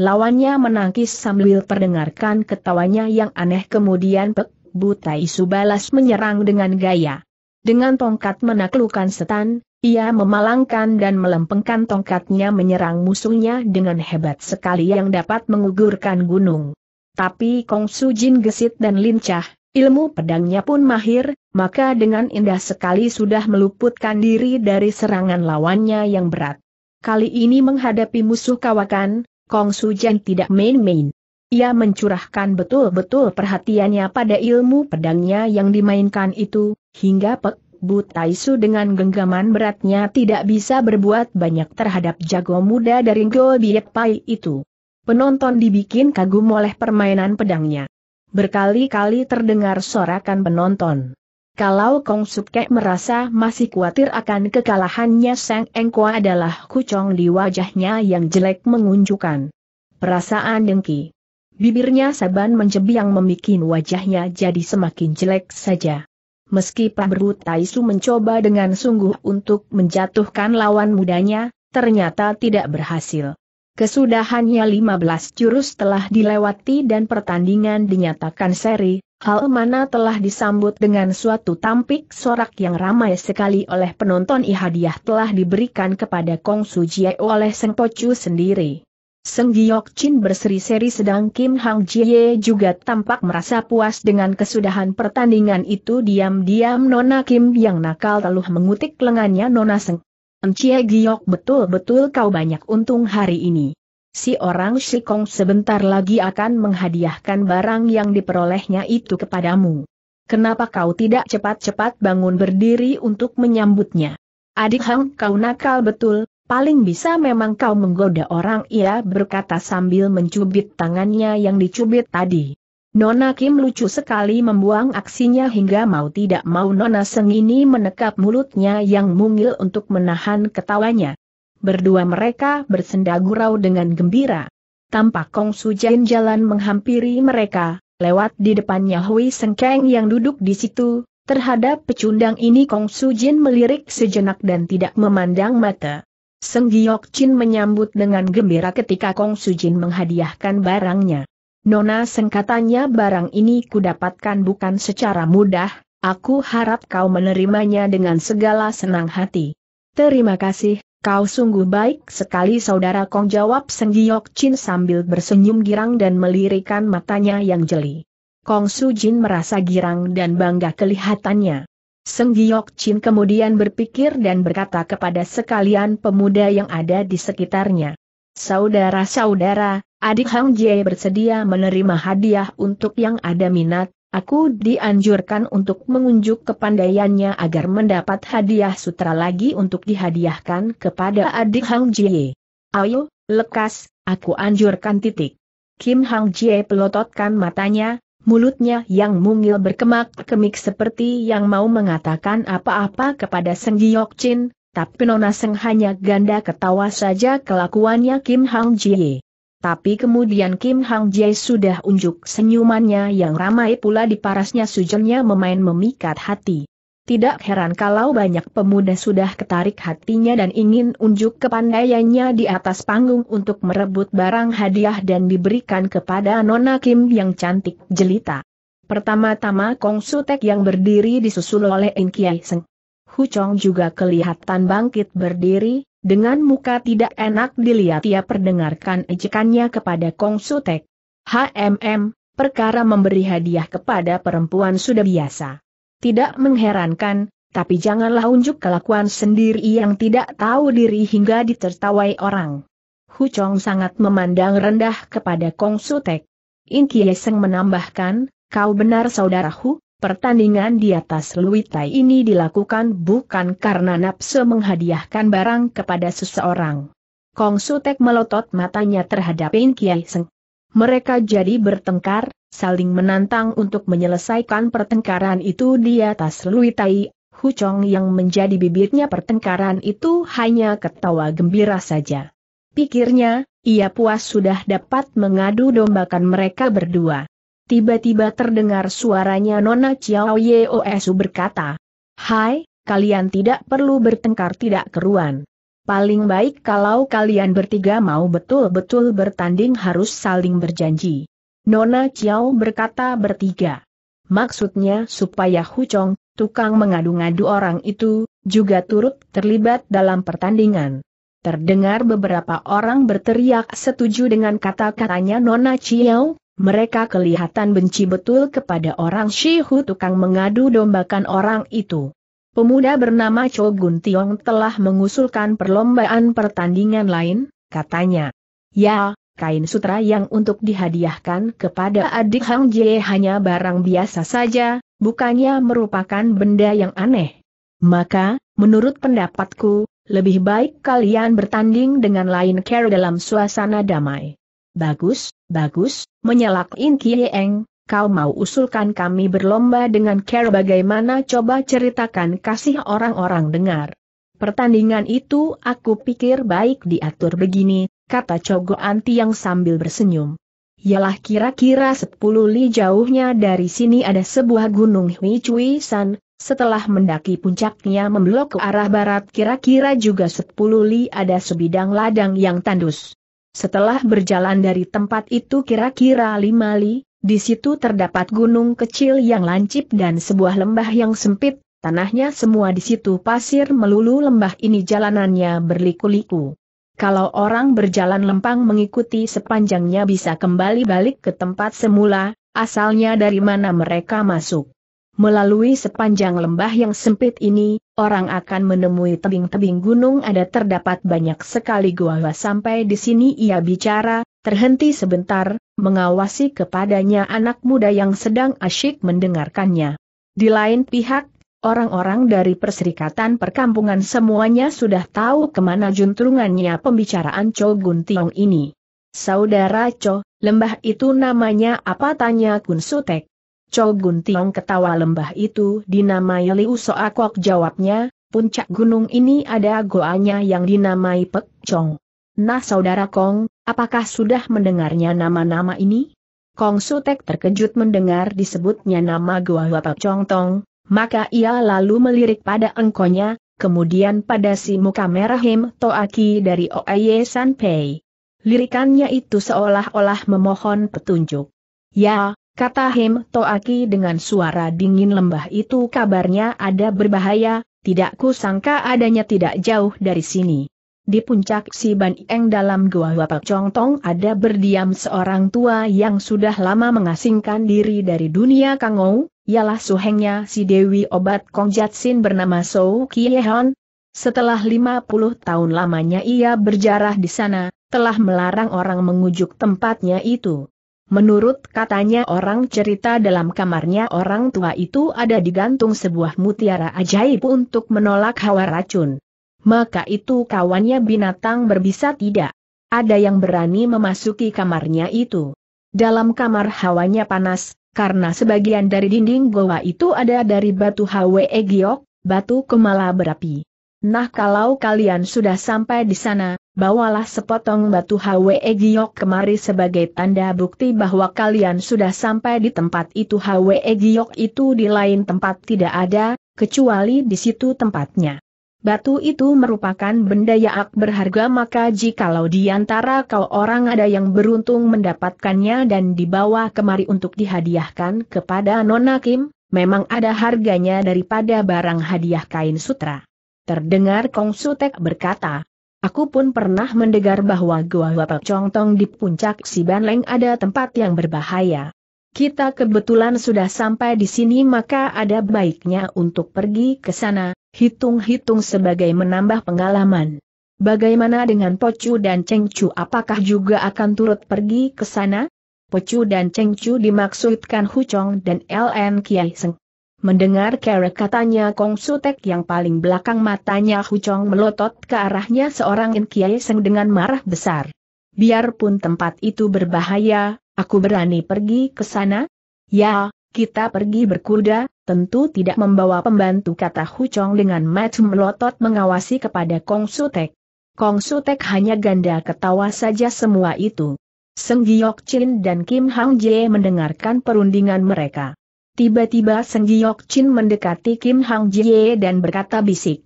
Lawannya menangkis sambil perdengarkan ketawanya yang aneh kemudian Pek Butai Subalas menyerang dengan gaya. Dengan tongkat menaklukkan setan, ia memalangkan dan melempengkan tongkatnya menyerang musuhnya dengan hebat sekali yang dapat mengugurkan gunung. Tapi Kong Su Jin gesit dan lincah, ilmu pedangnya pun mahir, maka dengan indah sekali sudah meluputkan diri dari serangan lawannya yang berat. Kali ini menghadapi musuh kawakan, Kong Su Jin tidak main-main. Ia mencurahkan betul-betul perhatiannya pada ilmu pedangnya yang dimainkan itu, hingga Pek Bu Taisu dengan genggaman beratnya tidak bisa berbuat banyak terhadap jago muda dari Go itu. Penonton dibikin kagum oleh permainan pedangnya. Berkali-kali terdengar sorakan penonton. Kalau Kong Sukek merasa masih khawatir akan kekalahannya Sang Engkwa adalah kucong di wajahnya yang jelek mengunjukkan. Perasaan dengki. Bibirnya Saban mencebiang membuat wajahnya jadi semakin jelek saja. Meski Pabru Taisu mencoba dengan sungguh untuk menjatuhkan lawan mudanya, ternyata tidak berhasil. Kesudahannya 15 jurus telah dilewati dan pertandingan dinyatakan seri, hal mana telah disambut dengan suatu tampik sorak yang ramai sekali oleh penonton ihadiah telah diberikan kepada Kong Su Jie oleh Pocu sendiri. Seng Giok Chin berseri-seri sedang Kim Hang Jie juga tampak merasa puas dengan kesudahan pertandingan itu diam-diam Nona Kim yang nakal teluh mengutik lengannya Nona Seng. Chie Giok betul-betul kau banyak untung hari ini. Si orang Shikong sebentar lagi akan menghadiahkan barang yang diperolehnya itu kepadamu. Kenapa kau tidak cepat-cepat bangun berdiri untuk menyambutnya? Adik Hang kau nakal betul, Paling bisa memang kau menggoda orang ia berkata sambil mencubit tangannya yang dicubit tadi. Nona Kim lucu sekali membuang aksinya hingga mau tidak mau Nona Seng ini menekap mulutnya yang mungil untuk menahan ketawanya. Berdua mereka bersenda gurau dengan gembira. Tampak Kong Su Jin jalan menghampiri mereka, lewat di depannya Hui Sengkeng yang duduk di situ. Terhadap pecundang ini Kong Su Jin melirik sejenak dan tidak memandang mata. Seng Giok Chin menyambut dengan gembira ketika Kong Su Jin menghadiahkan barangnya. Nona Seng katanya barang ini kudapatkan bukan secara mudah, aku harap kau menerimanya dengan segala senang hati. Terima kasih, kau sungguh baik sekali saudara Kong jawab Seng Giok Chin sambil bersenyum girang dan melirikan matanya yang jeli. Kong Su Jin merasa girang dan bangga kelihatannya. Seng Giok Chin kemudian berpikir dan berkata kepada sekalian pemuda yang ada di sekitarnya. Saudara-saudara, adik Hang Jie bersedia menerima hadiah untuk yang ada minat, aku dianjurkan untuk mengunjuk kepandaiannya agar mendapat hadiah sutra lagi untuk dihadiahkan kepada adik Hang Jie. Ayo, lekas, aku anjurkan titik. Kim Hang Jie pelototkan matanya, Mulutnya yang mungil berkemak-kemik seperti yang mau mengatakan apa-apa kepada Seng Giok Chin, tapi Nona Seng hanya ganda ketawa saja kelakuannya Kim Hang Jie. Tapi kemudian Kim Hang Jie sudah unjuk senyumannya yang ramai pula di parasnya sujennya memain memikat hati. Tidak heran kalau banyak pemuda sudah ketarik hatinya dan ingin unjuk kepandaiannya di atas panggung untuk merebut barang hadiah dan diberikan kepada Nona Kim yang cantik jelita. Pertama-tama Kong Sutek yang berdiri disusul oleh In Kiai Seng. Hu Chong juga kelihatan bangkit berdiri, dengan muka tidak enak dilihat ia perdengarkan ejekannya kepada Kong Sutek. HMM, perkara memberi hadiah kepada perempuan sudah biasa tidak mengherankan, tapi janganlah unjuk kelakuan sendiri yang tidak tahu diri hingga ditertawai orang. Hu Chong sangat memandang rendah kepada Kong Sutek. In Kieseng menambahkan, kau benar saudara Hu, pertandingan di atas Luitai ini dilakukan bukan karena nafsu menghadiahkan barang kepada seseorang. Kong Sutek melotot matanya terhadap In Kieseng. Mereka jadi bertengkar, saling menantang untuk menyelesaikan pertengkaran itu di atas luitai, Hu Chong yang menjadi bibitnya pertengkaran itu hanya ketawa gembira saja. Pikirnya, ia puas sudah dapat mengadu dombakan mereka berdua. Tiba-tiba terdengar suaranya Nona Chiao Yeosu berkata, Hai, kalian tidak perlu bertengkar tidak keruan. Paling baik kalau kalian bertiga mau betul-betul bertanding harus saling berjanji. Nona Chiao berkata bertiga. Maksudnya supaya Hu Chong, tukang mengadu-ngadu orang itu, juga turut terlibat dalam pertandingan. Terdengar beberapa orang berteriak setuju dengan kata-katanya Nona Chiao, mereka kelihatan benci betul kepada orang Shi Hu, tukang mengadu dombakan orang itu. Pemuda bernama Cho Gun Tiong telah mengusulkan perlombaan pertandingan lain, katanya. Ya, Kain sutra yang untuk dihadiahkan kepada adik Hang Jie hanya barang biasa saja, bukannya merupakan benda yang aneh. Maka, menurut pendapatku, lebih baik kalian bertanding dengan lain care dalam suasana damai. Bagus, bagus, menyelak In Kieng, kau mau usulkan kami berlomba dengan care bagaimana coba ceritakan kasih orang-orang dengar. Pertandingan itu aku pikir baik diatur begini, kata Cogo anti yang sambil bersenyum. Yalah kira-kira sepuluh li jauhnya dari sini ada sebuah gunung Hui Cui San, setelah mendaki puncaknya memblok ke arah barat kira-kira juga sepuluh li ada sebidang ladang yang tandus. Setelah berjalan dari tempat itu kira-kira lima li, di situ terdapat gunung kecil yang lancip dan sebuah lembah yang sempit, tanahnya semua di situ pasir melulu lembah ini jalanannya berliku-liku. Kalau orang berjalan lempang mengikuti sepanjangnya bisa kembali balik ke tempat semula, asalnya dari mana mereka masuk. Melalui sepanjang lembah yang sempit ini, orang akan menemui tebing-tebing gunung ada terdapat banyak sekali gua sampai di sini ia bicara, terhenti sebentar, mengawasi kepadanya anak muda yang sedang asyik mendengarkannya. Di lain pihak, Orang-orang dari Perserikatan Perkampungan semuanya sudah tahu kemana juntrungannya pembicaraan Cho Gun Tiong ini. Saudara Cho, lembah itu namanya apa tanya Kun Sutek? Cho Gun Tiong ketawa lembah itu dinamai Liu Soakok jawabnya, puncak gunung ini ada goanya yang dinamai Pek Chong. Nah saudara Kong, apakah sudah mendengarnya nama-nama ini? Kong Sutek terkejut mendengar disebutnya nama Goa Wapak Chong Tong, maka ia lalu melirik pada engkonya, kemudian pada si muka merah Toaki dari Oaye Sanpei. Lirikannya itu seolah-olah memohon petunjuk. Ya, kata Him Toaki dengan suara dingin lembah itu kabarnya ada berbahaya, tidak kusangka adanya tidak jauh dari sini. Di puncak Si Ban Eng dalam gua Wapak Chongtong ada berdiam seorang tua yang sudah lama mengasingkan diri dari dunia Kangou, ialah suhengnya si Dewi Obat Kongjatsin bernama Sou Kiehon. Setelah 50 tahun lamanya ia berjarah di sana, telah melarang orang mengujuk tempatnya itu. Menurut katanya orang cerita dalam kamarnya orang tua itu ada digantung sebuah mutiara ajaib untuk menolak hawa racun maka itu kawannya binatang berbisa tidak. Ada yang berani memasuki kamarnya itu. Dalam kamar hawanya panas, karena sebagian dari dinding goa itu ada dari batu Hwe Giok, batu kemala berapi. Nah kalau kalian sudah sampai di sana, bawalah sepotong batu Hwe Giok kemari sebagai tanda bukti bahwa kalian sudah sampai di tempat itu Hwe Giok itu di lain tempat tidak ada, kecuali di situ tempatnya. Batu itu merupakan benda yang berharga maka jikalau di antara kau orang ada yang beruntung mendapatkannya dan dibawa kemari untuk dihadiahkan kepada Nona Kim, memang ada harganya daripada barang hadiah kain sutra. Terdengar Kong Sutek berkata, Aku pun pernah mendengar bahwa Gua Wapak Tong di puncak Si Ban Sibanleng ada tempat yang berbahaya. Kita kebetulan sudah sampai di sini maka ada baiknya untuk pergi ke sana, hitung-hitung sebagai menambah pengalaman. Bagaimana dengan Pocu dan Cengcu apakah juga akan turut pergi ke sana? Pocu dan Cengcu dimaksudkan Hucong dan LN Kiai Seng. Mendengar kere katanya Kong Sutek yang paling belakang matanya Hucong melotot ke arahnya seorang In Kiai Seng dengan marah besar. Biarpun tempat itu berbahaya, Aku berani pergi ke sana? Ya, kita pergi berkuda, tentu tidak membawa pembantu kata Huchong dengan mata melotot mengawasi kepada Kong Sutek. Kong Sutek hanya ganda ketawa saja semua itu. Seng Giok Chin dan Kim Hang Jie mendengarkan perundingan mereka. Tiba-tiba Seng Giok Chin mendekati Kim Hang Jie dan berkata bisik.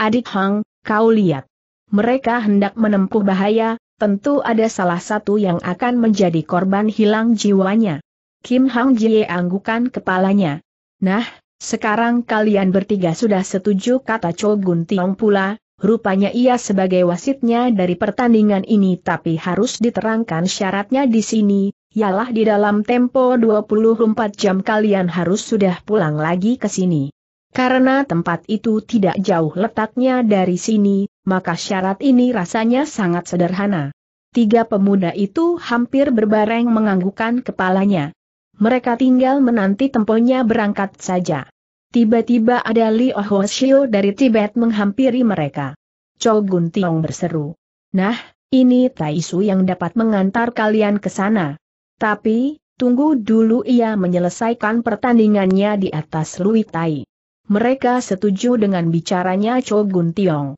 Adik Hang, kau lihat. Mereka hendak menempuh bahaya, tentu ada salah satu yang akan menjadi korban hilang jiwanya. Kim Hang Jie anggukan kepalanya. Nah, sekarang kalian bertiga sudah setuju kata Cho Gun Tiong pula, rupanya ia sebagai wasitnya dari pertandingan ini tapi harus diterangkan syaratnya di sini, ialah di dalam tempo 24 jam kalian harus sudah pulang lagi ke sini. Karena tempat itu tidak jauh letaknya dari sini, maka syarat ini rasanya sangat sederhana. Tiga pemuda itu hampir berbareng menganggukkan kepalanya. Mereka tinggal menanti tempohnya berangkat saja. Tiba-tiba ada Li Ohoshio dari Tibet menghampiri mereka. Chou Gun Tiong berseru. Nah, ini Taisu yang dapat mengantar kalian ke sana. Tapi, tunggu dulu ia menyelesaikan pertandingannya di atas Lui Tai. Mereka setuju dengan bicaranya Chou Gun Tiong.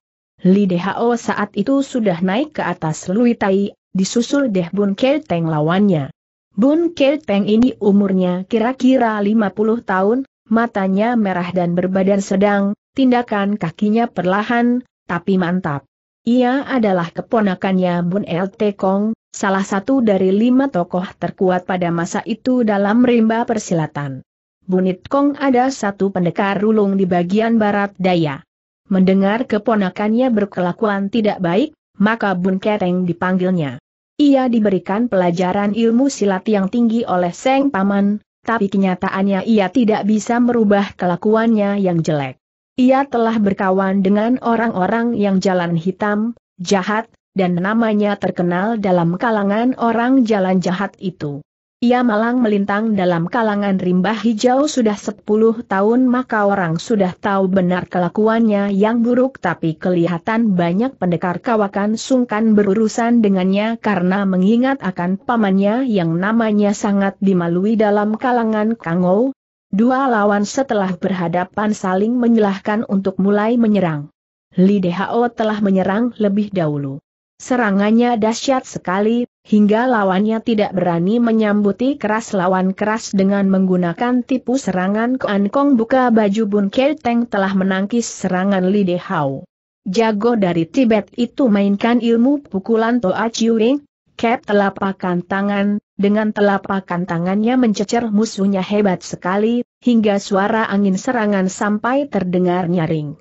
Li Dehao saat itu sudah naik ke atas Lui Tai, disusul Deh Bun Teng lawannya. Bun Teng ini umurnya kira-kira 50 tahun, matanya merah dan berbadan sedang, tindakan kakinya perlahan, tapi mantap. Ia adalah keponakannya Bun LT Kong, salah satu dari lima tokoh terkuat pada masa itu dalam rimba persilatan. Bunit Kong ada satu pendekar rulung di bagian barat daya. Mendengar keponakannya berkelakuan tidak baik, maka Bun Kereng dipanggilnya. Ia diberikan pelajaran ilmu silat yang tinggi oleh Seng Paman, tapi kenyataannya ia tidak bisa merubah kelakuannya yang jelek. Ia telah berkawan dengan orang-orang yang jalan hitam, jahat, dan namanya terkenal dalam kalangan orang jalan jahat itu. Ia malang melintang dalam kalangan rimba hijau sudah 10 tahun maka orang sudah tahu benar kelakuannya yang buruk tapi kelihatan banyak pendekar kawakan sungkan berurusan dengannya karena mengingat akan pamannya yang namanya sangat dimalui dalam kalangan Kangou. Dua lawan setelah berhadapan saling menyalahkan untuk mulai menyerang. Li Dehao telah menyerang lebih dahulu. Serangannya dahsyat sekali, hingga lawannya tidak berani menyambuti keras lawan keras dengan menggunakan tipu serangan Kuan Kong buka baju Bun Kelteng telah menangkis serangan Li Dehao. Jago dari Tibet itu mainkan ilmu pukulan Toa Chiuing, Cap telapakan tangan, dengan telapakan tangannya mencecer musuhnya hebat sekali, hingga suara angin serangan sampai terdengar nyaring.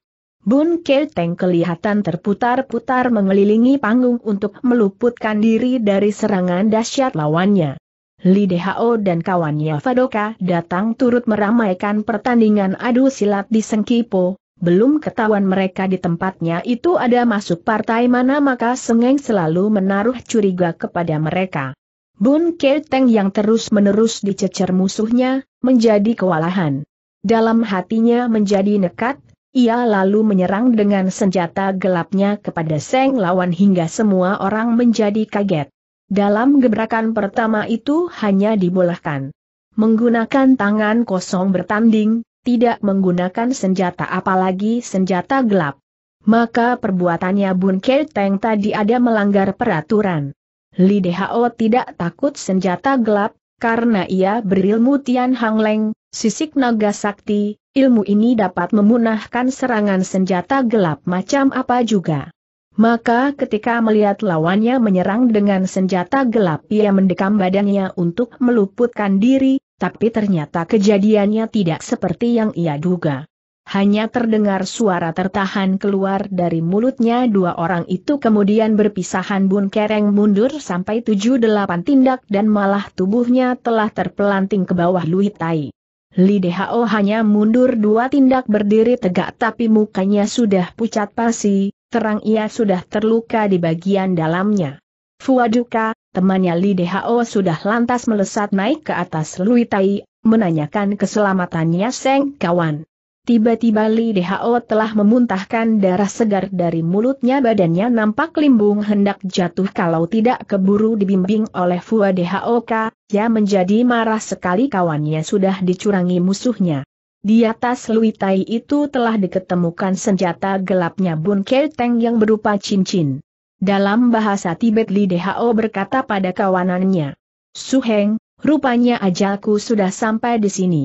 Bun Kelteng kelihatan terputar-putar mengelilingi panggung untuk meluputkan diri dari serangan dahsyat lawannya. Li Dehao dan kawannya Fadoka datang turut meramaikan pertandingan adu silat di Sengkipo. Belum ketahuan mereka di tempatnya itu ada masuk partai mana maka Sengeng selalu menaruh curiga kepada mereka. Bun Kelteng yang terus-menerus dicecer musuhnya, menjadi kewalahan. Dalam hatinya menjadi nekat, ia lalu menyerang dengan senjata gelapnya kepada Seng Lawan hingga semua orang menjadi kaget. Dalam gebrakan pertama itu hanya dibolehkan. Menggunakan tangan kosong bertanding, tidak menggunakan senjata apalagi senjata gelap. Maka perbuatannya Bun Keteng tadi ada melanggar peraturan. Li Dehao tidak takut senjata gelap, karena ia berilmu Tian Hang Leng, sisik naga sakti, ilmu ini dapat memunahkan serangan senjata gelap macam apa juga. Maka ketika melihat lawannya menyerang dengan senjata gelap ia mendekam badannya untuk meluputkan diri, tapi ternyata kejadiannya tidak seperti yang ia duga. Hanya terdengar suara tertahan keluar dari mulutnya dua orang itu kemudian berpisahan bun kereng mundur sampai tujuh delapan tindak dan malah tubuhnya telah terpelanting ke bawah luitai. Li Dehao hanya mundur dua tindak berdiri tegak tapi mukanya sudah pucat pasi, terang ia sudah terluka di bagian dalamnya. Fuaduka, temannya Li Dehao sudah lantas melesat naik ke atas Lui Tai, menanyakan keselamatannya Seng Kawan. Tiba-tiba Li Dehao telah memuntahkan darah segar dari mulutnya badannya nampak limbung hendak jatuh kalau tidak keburu dibimbing oleh Fua Ka, ya menjadi marah sekali kawannya sudah dicurangi musuhnya. Di atas luitai itu telah diketemukan senjata gelapnya Bun teng yang berupa cincin. Dalam bahasa Tibet Li Dehao berkata pada kawanannya, Suheng, rupanya ajalku sudah sampai di sini.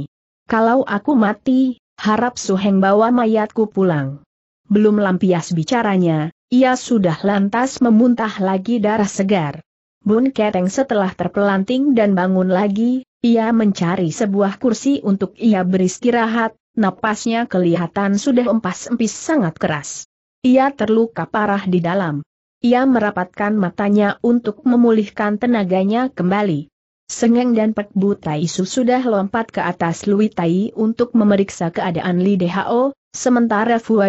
Kalau aku mati, harap Suheng bawa mayatku pulang. Belum lampias bicaranya, ia sudah lantas memuntah lagi darah segar. Bun Keteng setelah terpelanting dan bangun lagi, ia mencari sebuah kursi untuk ia beristirahat, napasnya kelihatan sudah empas-empis sangat keras. Ia terluka parah di dalam. Ia merapatkan matanya untuk memulihkan tenaganya kembali. Sengeng dan Pek Bu Tai Su sudah lompat ke atas Lui Tai untuk memeriksa keadaan Li Dho, sementara Fua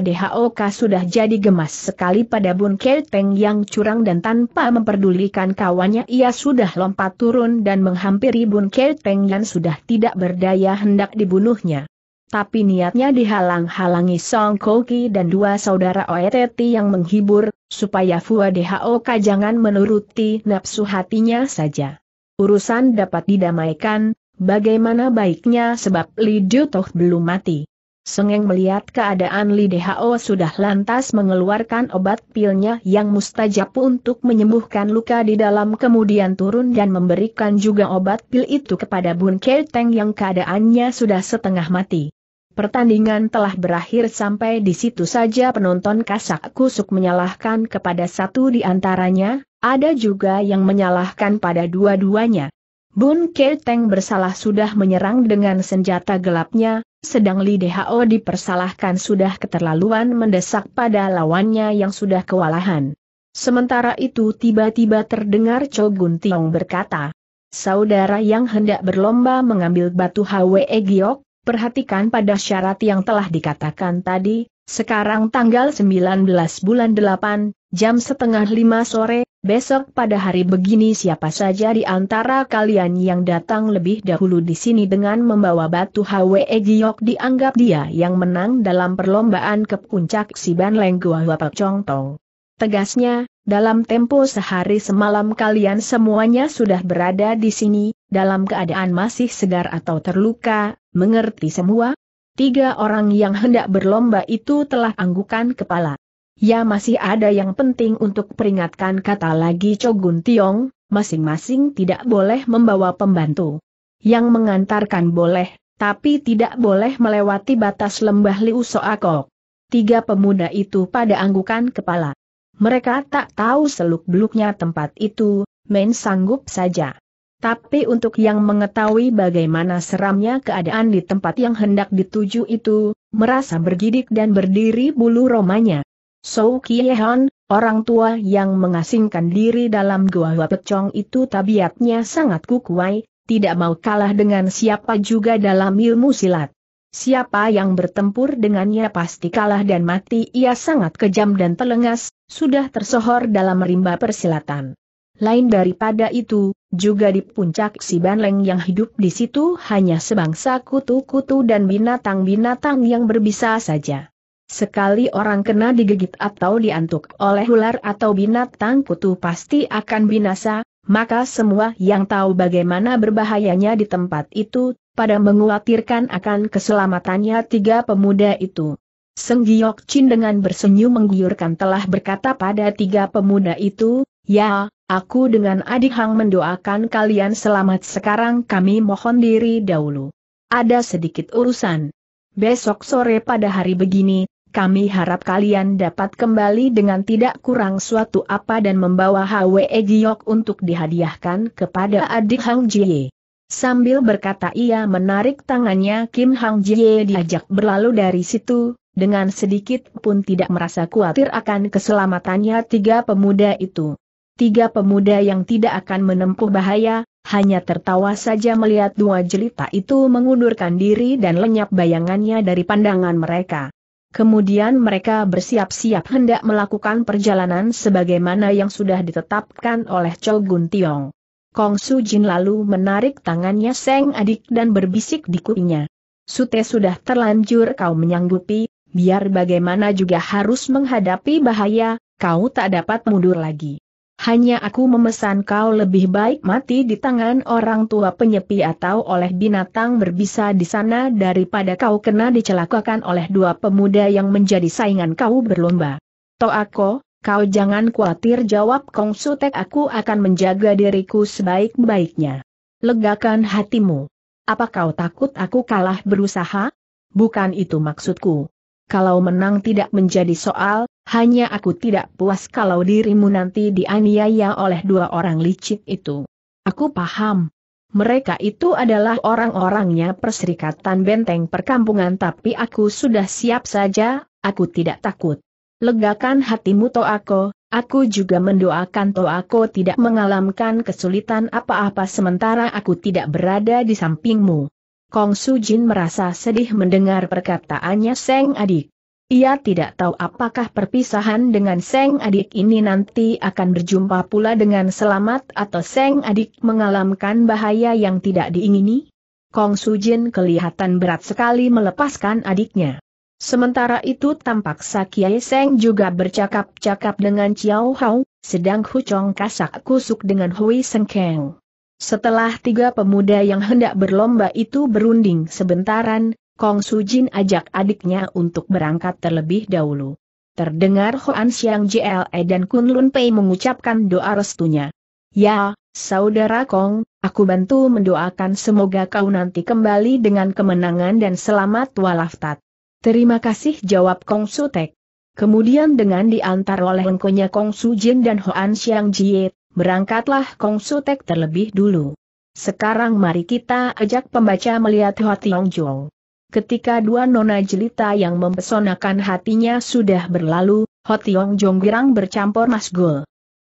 sudah jadi gemas sekali pada Bun Kelteng yang curang dan tanpa memperdulikan kawannya ia sudah lompat turun dan menghampiri Bun Kelteng yang sudah tidak berdaya hendak dibunuhnya tapi niatnya dihalang-halangi Song Koki dan dua saudara Oeteti yang menghibur, supaya Fua Dhok jangan menuruti nafsu hatinya saja urusan dapat didamaikan, bagaimana baiknya sebab Li Toh belum mati. Sengeng melihat keadaan Li Dehao sudah lantas mengeluarkan obat pilnya yang mustajab untuk menyembuhkan luka di dalam kemudian turun dan memberikan juga obat pil itu kepada Bun Kerteng yang keadaannya sudah setengah mati. Pertandingan telah berakhir sampai di situ saja penonton kasak kusuk menyalahkan kepada satu di antaranya, ada juga yang menyalahkan pada dua-duanya. Bun Keteng bersalah sudah menyerang dengan senjata gelapnya, sedang Li Dho dipersalahkan sudah keterlaluan mendesak pada lawannya yang sudah kewalahan. Sementara itu tiba-tiba terdengar Gun Tiong berkata, Saudara yang hendak berlomba mengambil batu Hwe Giok, Perhatikan pada syarat yang telah dikatakan tadi, sekarang tanggal 19 bulan 8, jam setengah 5 sore, besok pada hari begini siapa saja di antara kalian yang datang lebih dahulu di sini dengan membawa batu Hwe Giok dianggap dia yang menang dalam perlombaan ke puncak Siban Lenggua Wapel Tong. Tegasnya, dalam tempo sehari semalam kalian semuanya sudah berada di sini, dalam keadaan masih segar atau terluka, mengerti semua? Tiga orang yang hendak berlomba itu telah anggukan kepala. Ya masih ada yang penting untuk peringatkan kata lagi Cogun Tiong, masing-masing tidak boleh membawa pembantu. Yang mengantarkan boleh, tapi tidak boleh melewati batas lembah Liu Soakok. Tiga pemuda itu pada anggukan kepala. Mereka tak tahu seluk-beluknya tempat itu, main sanggup saja. Tapi untuk yang mengetahui bagaimana seramnya keadaan di tempat yang hendak dituju itu, merasa bergidik dan berdiri bulu romanya. So Kiehan, orang tua yang mengasingkan diri dalam gua Hua Pecong itu tabiatnya sangat kukuai, tidak mau kalah dengan siapa juga dalam ilmu silat. Siapa yang bertempur dengannya pasti kalah dan mati ia sangat kejam dan telengas, sudah tersohor dalam rimba persilatan. Lain daripada itu, juga di puncak si Banleng yang hidup di situ hanya sebangsa kutu-kutu dan binatang-binatang yang berbisa saja. Sekali orang kena digigit atau diantuk oleh ular atau binatang kutu pasti akan binasa, maka semua yang tahu bagaimana berbahayanya di tempat itu, pada menguatirkan akan keselamatannya tiga pemuda itu. Seng Giok Chin dengan bersenyum menggiurkan telah berkata pada tiga pemuda itu, Ya, Aku dengan adik Hang mendoakan kalian selamat sekarang kami mohon diri dahulu. Ada sedikit urusan. Besok sore pada hari begini, kami harap kalian dapat kembali dengan tidak kurang suatu apa dan membawa Hwe Giok untuk dihadiahkan kepada adik Hang Jie. Sambil berkata ia menarik tangannya Kim Hang Jie diajak berlalu dari situ, dengan sedikit pun tidak merasa khawatir akan keselamatannya tiga pemuda itu tiga pemuda yang tidak akan menempuh bahaya, hanya tertawa saja melihat dua jelita itu mengundurkan diri dan lenyap bayangannya dari pandangan mereka. Kemudian mereka bersiap-siap hendak melakukan perjalanan sebagaimana yang sudah ditetapkan oleh Chou Gun Tiong. Kong Su Jin lalu menarik tangannya Seng Adik dan berbisik di kupingnya. Sute sudah terlanjur kau menyanggupi, biar bagaimana juga harus menghadapi bahaya, kau tak dapat mundur lagi hanya aku memesan kau lebih baik mati di tangan orang tua penyepi atau oleh binatang berbisa di sana daripada kau kena dicelakakan oleh dua pemuda yang menjadi saingan kau berlomba. Toako, kau jangan khawatir jawab Kong Sutek aku akan menjaga diriku sebaik-baiknya. Legakan hatimu. Apa kau takut aku kalah berusaha? Bukan itu maksudku. Kalau menang tidak menjadi soal, hanya aku tidak puas kalau dirimu nanti dianiaya oleh dua orang licik itu. Aku paham. Mereka itu adalah orang-orangnya perserikatan benteng perkampungan tapi aku sudah siap saja, aku tidak takut. Legakan hatimu Toako, aku juga mendoakan Toako tidak mengalami kesulitan apa-apa sementara aku tidak berada di sampingmu. Kong Su Jin merasa sedih mendengar perkataannya Seng Adik. Ia tidak tahu apakah perpisahan dengan Seng adik ini nanti akan berjumpa pula dengan selamat atau Seng adik mengalamkan bahaya yang tidak diingini. Kong Su Jin kelihatan berat sekali melepaskan adiknya. Sementara itu tampak Sakia Seng juga bercakap-cakap dengan Chiao Hao, sedang Hu Chong kasak kusuk dengan Hui Seng Keng. Setelah tiga pemuda yang hendak berlomba itu berunding sebentaran, Kong Su Jin ajak adiknya untuk berangkat terlebih dahulu. Terdengar Hoan Siang JLE dan Kun Lun Pei mengucapkan doa restunya. Ya, saudara Kong, aku bantu mendoakan semoga kau nanti kembali dengan kemenangan dan selamat walafat. Terima kasih jawab Kong Su Tek. Kemudian dengan diantar oleh engkonya Kong Su Jin dan Hoan Siang Jie, berangkatlah Kong Su Tek terlebih dulu. Sekarang mari kita ajak pembaca melihat Hoa Tiong Jong. Ketika dua nona jelita yang mempesonakan hatinya sudah berlalu, Hotiong Jonggirang bercampur Mas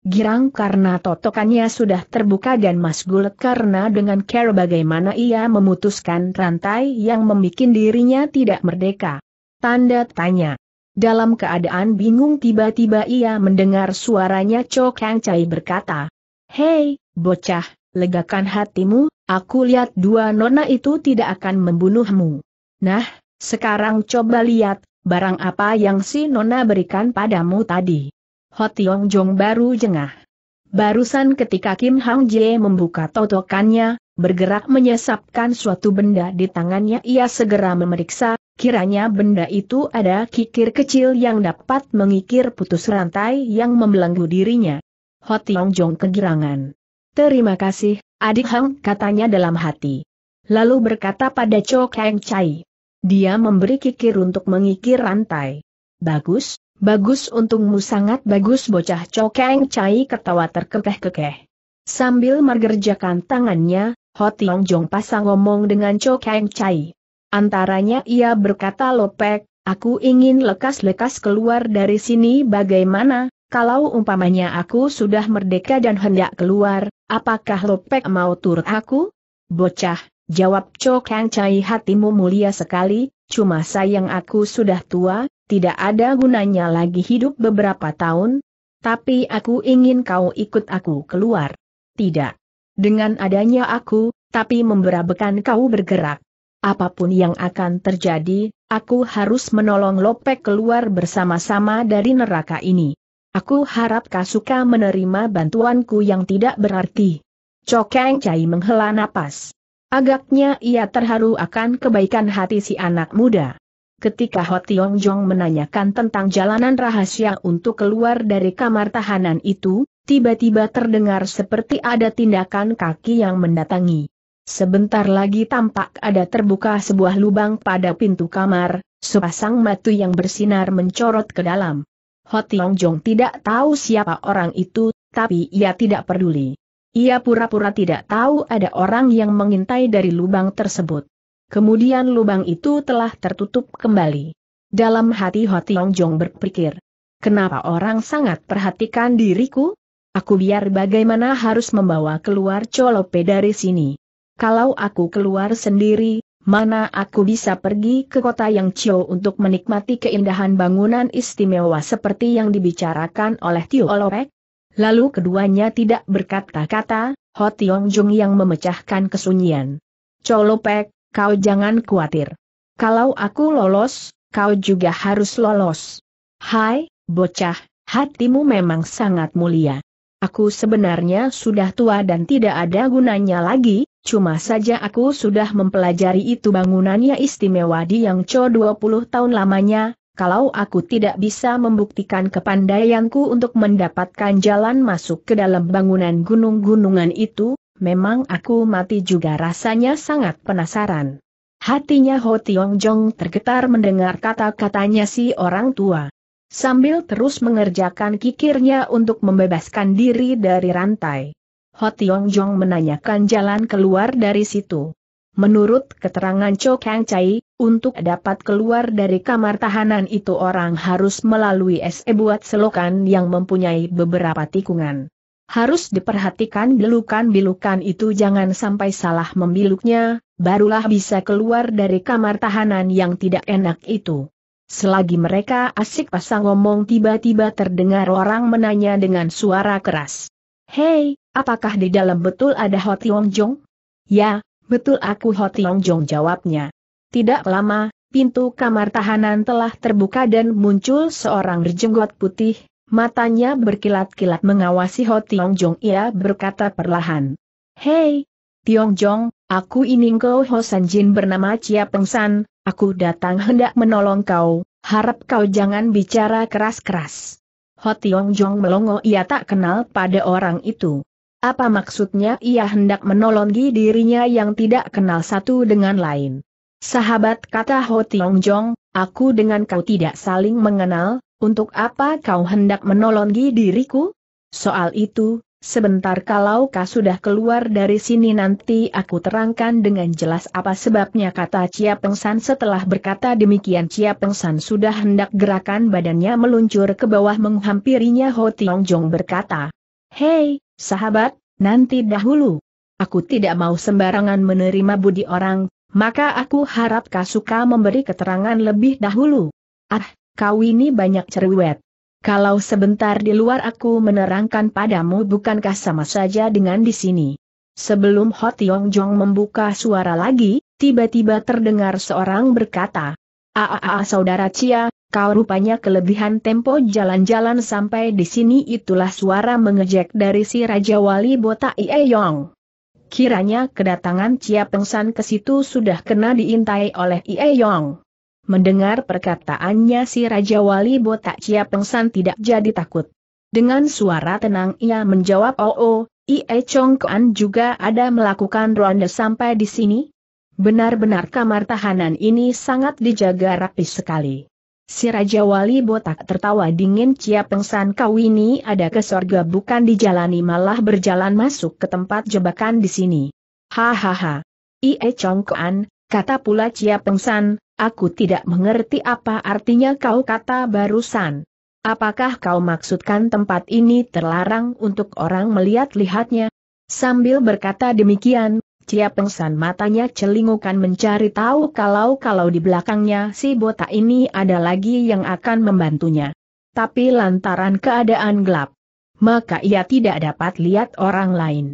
Girang karena totokannya sudah terbuka dan Mas karena dengan care bagaimana ia memutuskan rantai yang membuat dirinya tidak merdeka. Tanda tanya. Dalam keadaan bingung tiba-tiba ia mendengar suaranya Cho Kang Chai berkata, Hei, bocah, legakan hatimu, aku lihat dua nona itu tidak akan membunuhmu. Nah, sekarang coba lihat, barang apa yang si Nona berikan padamu tadi. Hotiong Jong baru jengah. Barusan ketika Kim Hang Jie membuka totokannya, bergerak menyesapkan suatu benda di tangannya ia segera memeriksa, kiranya benda itu ada kikir kecil yang dapat mengikir putus rantai yang membelenggu dirinya. Hotiong Jong kegirangan. Terima kasih, adik Hang katanya dalam hati. Lalu berkata pada Cho Kang Chai. Dia memberi kikir untuk mengikir rantai. Bagus, bagus untungmu sangat bagus bocah cokeng cai ketawa terkekeh-kekeh. Sambil mergerjakan tangannya, Hotiong Jong pasang ngomong dengan cokeng cai. Antaranya ia berkata lopek, aku ingin lekas-lekas keluar dari sini bagaimana, kalau umpamanya aku sudah merdeka dan hendak keluar, apakah Lopek mau turut aku? Bocah, Jawab Cok Kang Chai hatimu mulia sekali, cuma sayang aku sudah tua, tidak ada gunanya lagi hidup beberapa tahun. Tapi aku ingin kau ikut aku keluar. Tidak. Dengan adanya aku, tapi memberabekan kau bergerak. Apapun yang akan terjadi, aku harus menolong Lopek keluar bersama-sama dari neraka ini. Aku harap Kasuka menerima bantuanku yang tidak berarti. Cokeng Cai menghela napas. Agaknya ia terharu akan kebaikan hati si anak muda. Ketika Ho Tiong Jong menanyakan tentang jalanan rahasia untuk keluar dari kamar tahanan itu, tiba-tiba terdengar seperti ada tindakan kaki yang mendatangi. Sebentar lagi tampak ada terbuka sebuah lubang pada pintu kamar, sepasang mata yang bersinar mencorot ke dalam. Ho Tiong Jong tidak tahu siapa orang itu, tapi ia tidak peduli. Ia pura-pura tidak tahu ada orang yang mengintai dari lubang tersebut. Kemudian lubang itu telah tertutup kembali. Dalam hati Hotiong Jong berpikir, kenapa orang sangat perhatikan diriku? Aku biar bagaimana harus membawa keluar Colope dari sini. Kalau aku keluar sendiri, mana aku bisa pergi ke kota yang Cio untuk menikmati keindahan bangunan istimewa seperti yang dibicarakan oleh Tio Olorek? Lalu keduanya tidak berkata-kata, Ho Tiong Jung yang memecahkan kesunyian. Colopek, kau jangan khawatir. Kalau aku lolos, kau juga harus lolos. Hai, bocah, hatimu memang sangat mulia. Aku sebenarnya sudah tua dan tidak ada gunanya lagi, cuma saja aku sudah mempelajari itu bangunannya istimewa di yang co 20 tahun lamanya, kalau aku tidak bisa membuktikan kepandaianku untuk mendapatkan jalan masuk ke dalam bangunan gunung-gunungan itu, memang aku mati juga rasanya sangat penasaran. Hatinya Ho Tiong Jong tergetar mendengar kata-katanya si orang tua. Sambil terus mengerjakan kikirnya untuk membebaskan diri dari rantai. Ho Tiong Jong menanyakan jalan keluar dari situ. Menurut keterangan Cho Kang Chai, untuk dapat keluar dari kamar tahanan itu orang harus melalui SE buat selokan yang mempunyai beberapa tikungan. Harus diperhatikan belukan-bilukan itu jangan sampai salah membiluknya, barulah bisa keluar dari kamar tahanan yang tidak enak itu. Selagi mereka asik pasang ngomong tiba-tiba terdengar orang menanya dengan suara keras. Hei, apakah di dalam betul ada Hoti Wong Jong? Ya, Betul aku Hotiong Jong jawabnya. Tidak lama, pintu kamar tahanan telah terbuka dan muncul seorang berjenggot putih, matanya berkilat-kilat mengawasi Hotiong Jong ia berkata perlahan. Hei, Tiong Jong, aku ini kau San Jin bernama Chia Peng San, aku datang hendak menolong kau, harap kau jangan bicara keras-keras. Tiong Jong melongo ia tak kenal pada orang itu. Apa maksudnya ia hendak menolongi dirinya yang tidak kenal satu dengan lain? Sahabat kata Ho Tiong Jong, aku dengan kau tidak saling mengenal, untuk apa kau hendak menolongi diriku? Soal itu, sebentar kalau kau sudah keluar dari sini nanti aku terangkan dengan jelas apa sebabnya kata Chia Pengsan setelah berkata demikian Chia Pengsan sudah hendak gerakan badannya meluncur ke bawah menghampirinya Ho Tiong Jong berkata. Hei, Sahabat, nanti dahulu. Aku tidak mau sembarangan menerima budi orang, maka aku harap suka memberi keterangan lebih dahulu. Ah, kau ini banyak cerewet. Kalau sebentar di luar aku menerangkan padamu bukankah sama saja dengan di sini. Sebelum Hot Yong Jong membuka suara lagi, tiba-tiba terdengar seorang berkata, Aa saudara Cia, Kau rupanya kelebihan tempo jalan-jalan sampai di sini itulah suara mengejek dari si Raja Wali Botak Yong. Kiranya kedatangan Cia Pengsan ke situ sudah kena diintai oleh Yong. Mendengar perkataannya si Raja Wali Botak Cia Pengsan tidak jadi takut. Dengan suara tenang ia menjawab oh oh, Ie Chong Kuan juga ada melakukan ronde sampai di sini? Benar-benar kamar tahanan ini sangat dijaga rapi sekali. Si Raja Wali botak tertawa dingin Cia Pengsan kau ini ada ke sorga bukan dijalani malah berjalan masuk ke tempat jebakan di sini. Hahaha. Ie Congkoan, kata pula Cia Pengsan, aku tidak mengerti apa artinya kau kata barusan. Apakah kau maksudkan tempat ini terlarang untuk orang melihat-lihatnya? Sambil berkata demikian, Cia Pengsan matanya celingukan mencari tahu kalau-kalau di belakangnya si botak ini ada lagi yang akan membantunya. Tapi lantaran keadaan gelap, maka ia tidak dapat lihat orang lain.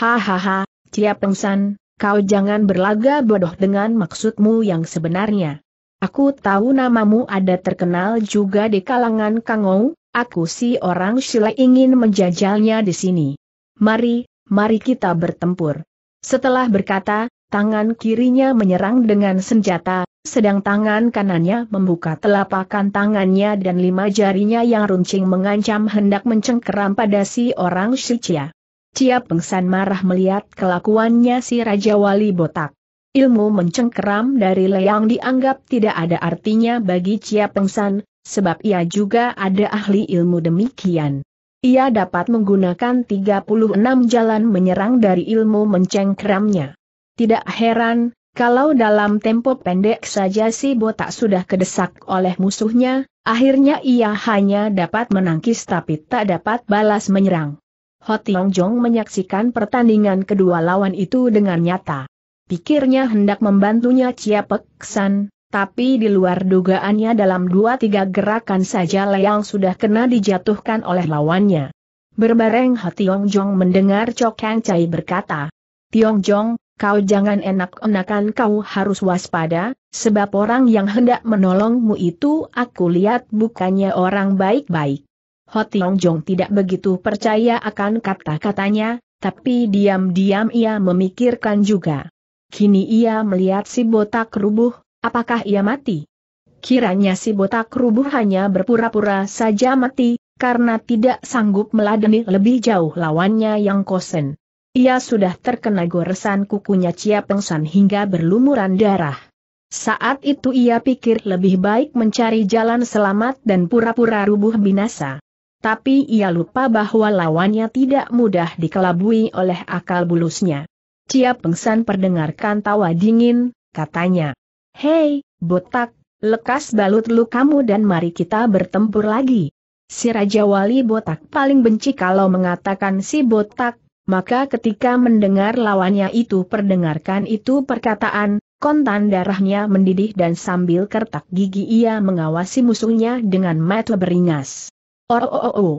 Hahaha, Cia Pengsan, kau jangan berlaga bodoh dengan maksudmu yang sebenarnya. Aku tahu namamu ada terkenal juga di kalangan Kangou, aku si orang sila ingin menjajalnya di sini. Mari, mari kita bertempur. Setelah berkata, tangan kirinya menyerang dengan senjata, sedang tangan kanannya membuka telapakan tangannya dan lima jarinya yang runcing mengancam hendak mencengkeram pada si orang Shichia. Cia Pengsan marah melihat kelakuannya si Raja Wali Botak. Ilmu mencengkeram dari Leyang dianggap tidak ada artinya bagi Cia Pengsan, sebab ia juga ada ahli ilmu demikian. Ia dapat menggunakan 36 jalan menyerang dari ilmu mencengkramnya. Tidak heran, kalau dalam tempo pendek saja si botak sudah kedesak oleh musuhnya, akhirnya ia hanya dapat menangkis tapi tak dapat balas menyerang. Hot Longjong Jong menyaksikan pertandingan kedua lawan itu dengan nyata. Pikirnya hendak membantunya Chia Pek San, tapi di luar dugaannya dalam dua tiga gerakan saja Leang sudah kena dijatuhkan oleh lawannya. Berbareng hati Tiong Jong mendengar Cokang Cai berkata, Tiong Jong, kau jangan enak-enakan kau harus waspada, sebab orang yang hendak menolongmu itu aku lihat bukannya orang baik-baik. Ho Tiong Jong tidak begitu percaya akan kata-katanya, tapi diam-diam ia memikirkan juga. Kini ia melihat si botak rubuh, Apakah ia mati? Kiranya si botak rubuh hanya berpura-pura saja mati, karena tidak sanggup meladeni lebih jauh lawannya yang kosen. Ia sudah terkena goresan kukunya Cia Pengsan hingga berlumuran darah. Saat itu ia pikir lebih baik mencari jalan selamat dan pura-pura rubuh binasa. Tapi ia lupa bahwa lawannya tidak mudah dikelabui oleh akal bulusnya. Cia Pengsan perdengarkan tawa dingin, katanya. Hei, botak, lekas balut kamu dan mari kita bertempur lagi. Si Raja Wali botak paling benci kalau mengatakan si botak, maka ketika mendengar lawannya itu perdengarkan itu perkataan, kontan darahnya mendidih dan sambil kertak gigi ia mengawasi musuhnya dengan mata beringas. Oh, oh, oh, oh.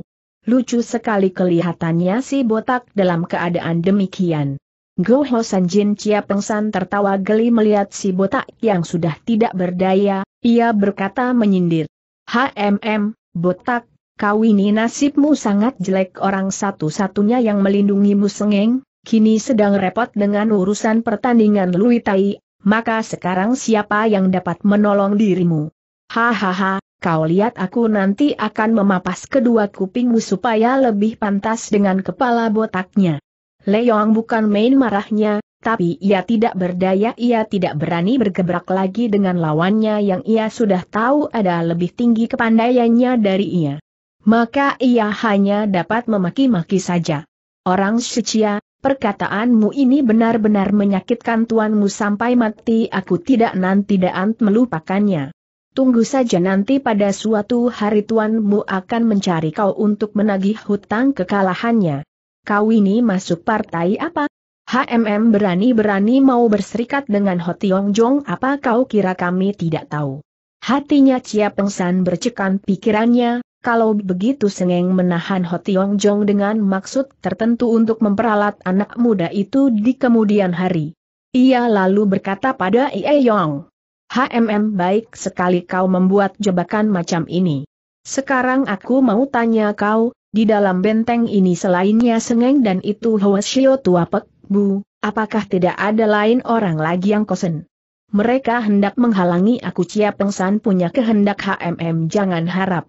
Lucu sekali kelihatannya si botak dalam keadaan demikian. Goho Jin Chia Pengsan tertawa geli melihat si botak yang sudah tidak berdaya, ia berkata menyindir. HMM, botak, kau ini nasibmu sangat jelek orang satu-satunya yang melindungimu sengeng, kini sedang repot dengan urusan pertandingan Lui Tai, maka sekarang siapa yang dapat menolong dirimu? Hahaha, kau lihat aku nanti akan memapas kedua kupingmu supaya lebih pantas dengan kepala botaknya. Leong bukan main marahnya, tapi ia tidak berdaya ia tidak berani bergebrak lagi dengan lawannya yang ia sudah tahu ada lebih tinggi kepandaiannya dari ia. Maka ia hanya dapat memaki-maki saja. Orang suci, perkataanmu ini benar-benar menyakitkan tuanmu sampai mati aku tidak nanti daan melupakannya. Tunggu saja nanti pada suatu hari tuanmu akan mencari kau untuk menagih hutang kekalahannya kau ini masuk partai apa? HMM berani-berani mau berserikat dengan Ho Tiong Jong apa kau kira kami tidak tahu? Hatinya Chia San bercekan pikirannya, kalau begitu Sengeng menahan Ho Tiong Jong dengan maksud tertentu untuk memperalat anak muda itu di kemudian hari. Ia lalu berkata pada Ie Yong, HMM baik sekali kau membuat jebakan macam ini. Sekarang aku mau tanya kau, di dalam benteng ini selainnya Sengeng dan itu Hoesio tua Pek, Bu, apakah tidak ada lain orang lagi yang kosen? Mereka hendak menghalangi aku Cia Pengsan punya kehendak HMM jangan harap.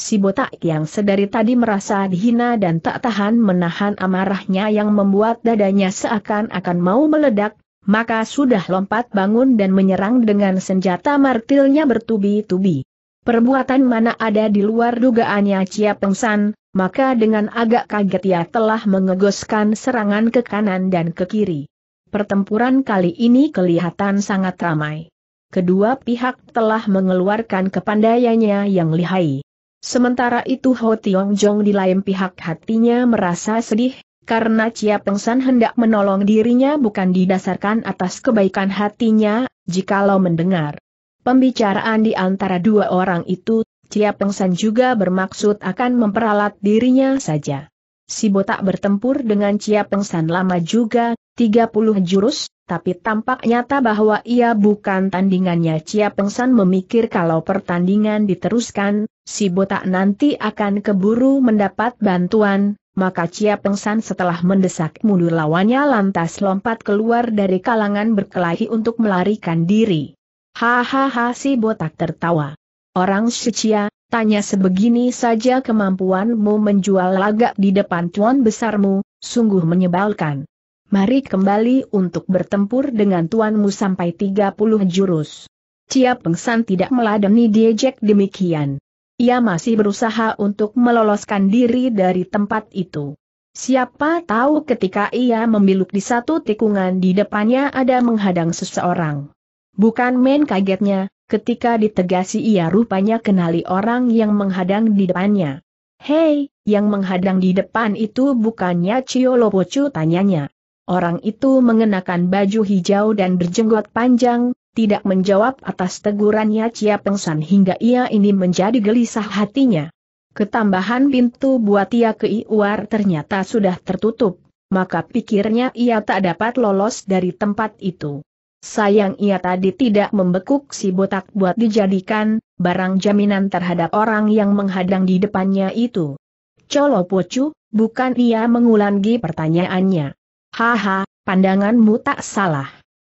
Si botak yang sedari tadi merasa dihina dan tak tahan menahan amarahnya yang membuat dadanya seakan-akan mau meledak, maka sudah lompat bangun dan menyerang dengan senjata martilnya bertubi-tubi. Perbuatan mana ada di luar dugaannya Chia Pengsan, maka dengan agak kaget ia telah mengegoskan serangan ke kanan dan ke kiri. Pertempuran kali ini kelihatan sangat ramai. Kedua pihak telah mengeluarkan kepandaiannya yang lihai. Sementara itu Ho Tiong Jong di lain pihak hatinya merasa sedih, karena Chia Pengsan hendak menolong dirinya bukan didasarkan atas kebaikan hatinya, jikalau mendengar Pembicaraan di antara dua orang itu, Cia Pengsan juga bermaksud akan memperalat dirinya saja. Si botak bertempur dengan Cia Pengsan lama juga, 30 jurus, tapi tampak nyata bahwa ia bukan tandingannya Cia Pengsan memikir kalau pertandingan diteruskan, si botak nanti akan keburu mendapat bantuan, maka Cia Pengsan setelah mendesak mundur lawannya lantas lompat keluar dari kalangan berkelahi untuk melarikan diri. Hahaha si botak tertawa. Orang suciya, tanya sebegini saja kemampuanmu menjual lagak di depan tuan besarmu, sungguh menyebalkan. Mari kembali untuk bertempur dengan tuanmu sampai 30 jurus. Cia Pengsan tidak meladeni diejek demikian. Ia masih berusaha untuk meloloskan diri dari tempat itu. Siapa tahu ketika ia memiluk di satu tikungan di depannya ada menghadang seseorang. Bukan main kagetnya, ketika ditegasi ia rupanya kenali orang yang menghadang di depannya. Hei, yang menghadang di depan itu bukannya Cio Lopocu tanyanya. Orang itu mengenakan baju hijau dan berjenggot panjang, tidak menjawab atas tegurannya Cia Pengsan hingga ia ini menjadi gelisah hatinya. Ketambahan pintu buat ia ke Iwar ternyata sudah tertutup, maka pikirnya ia tak dapat lolos dari tempat itu. Sayang ia tadi tidak membekuk si botak buat dijadikan, barang jaminan terhadap orang yang menghadang di depannya itu. Colo Pocu, bukan ia mengulangi pertanyaannya. Haha, pandanganmu tak salah.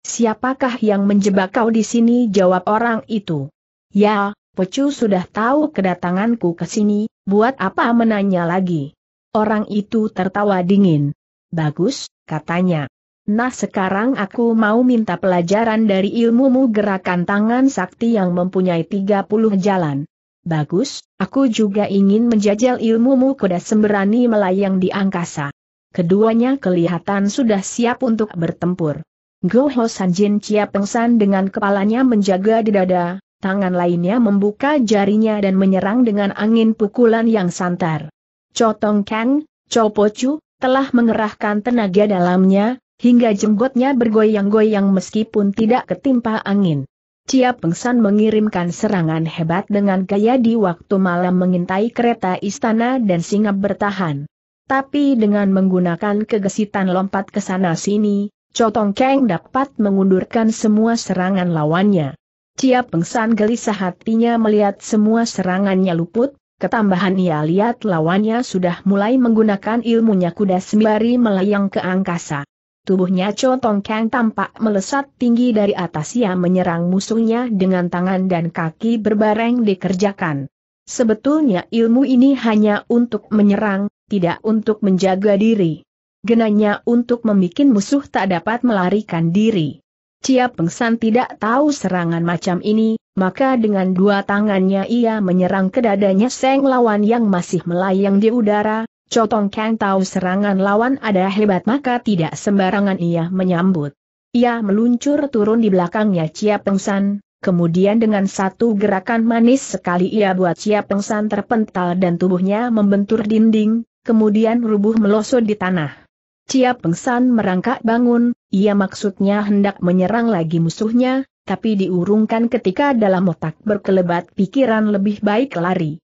Siapakah yang menjebak kau di sini jawab orang itu. Ya, Pocu sudah tahu kedatanganku ke sini, buat apa menanya lagi. Orang itu tertawa dingin. Bagus, katanya. Nah sekarang aku mau minta pelajaran dari ilmumu gerakan tangan sakti yang mempunyai 30 jalan. Bagus, aku juga ingin menjajal ilmumu kuda sembrani melayang di angkasa. Keduanya kelihatan sudah siap untuk bertempur. Goho Sanjin Chia Pengsan dengan kepalanya menjaga di dada, tangan lainnya membuka jarinya dan menyerang dengan angin pukulan yang santar. Cotong Kang, Chopochu, telah mengerahkan tenaga dalamnya, hingga jenggotnya bergoyang-goyang meskipun tidak ketimpa angin. Cia Pengsan mengirimkan serangan hebat dengan gaya di waktu malam mengintai kereta istana dan singap bertahan. Tapi dengan menggunakan kegesitan lompat ke sana-sini, Cotong Keng dapat mengundurkan semua serangan lawannya. Cia Pengsan gelisah hatinya melihat semua serangannya luput, ketambahan ia lihat lawannya sudah mulai menggunakan ilmunya kuda sembari melayang ke angkasa. Tubuhnya Tong Kang tampak melesat tinggi dari atas ia menyerang musuhnya dengan tangan dan kaki berbareng dikerjakan. Sebetulnya ilmu ini hanya untuk menyerang, tidak untuk menjaga diri. Genanya untuk membuat musuh tak dapat melarikan diri. Cia Pengsan tidak tahu serangan macam ini, maka dengan dua tangannya ia menyerang ke dadanya Seng Lawan yang masih melayang di udara, Cotong Kang tahu serangan lawan ada hebat maka tidak sembarangan ia menyambut. Ia meluncur turun di belakangnya Cia San, kemudian dengan satu gerakan manis sekali ia buat Cia San terpental dan tubuhnya membentur dinding, kemudian rubuh melosot di tanah. Cia San merangkak bangun, ia maksudnya hendak menyerang lagi musuhnya, tapi diurungkan ketika dalam otak berkelebat pikiran lebih baik lari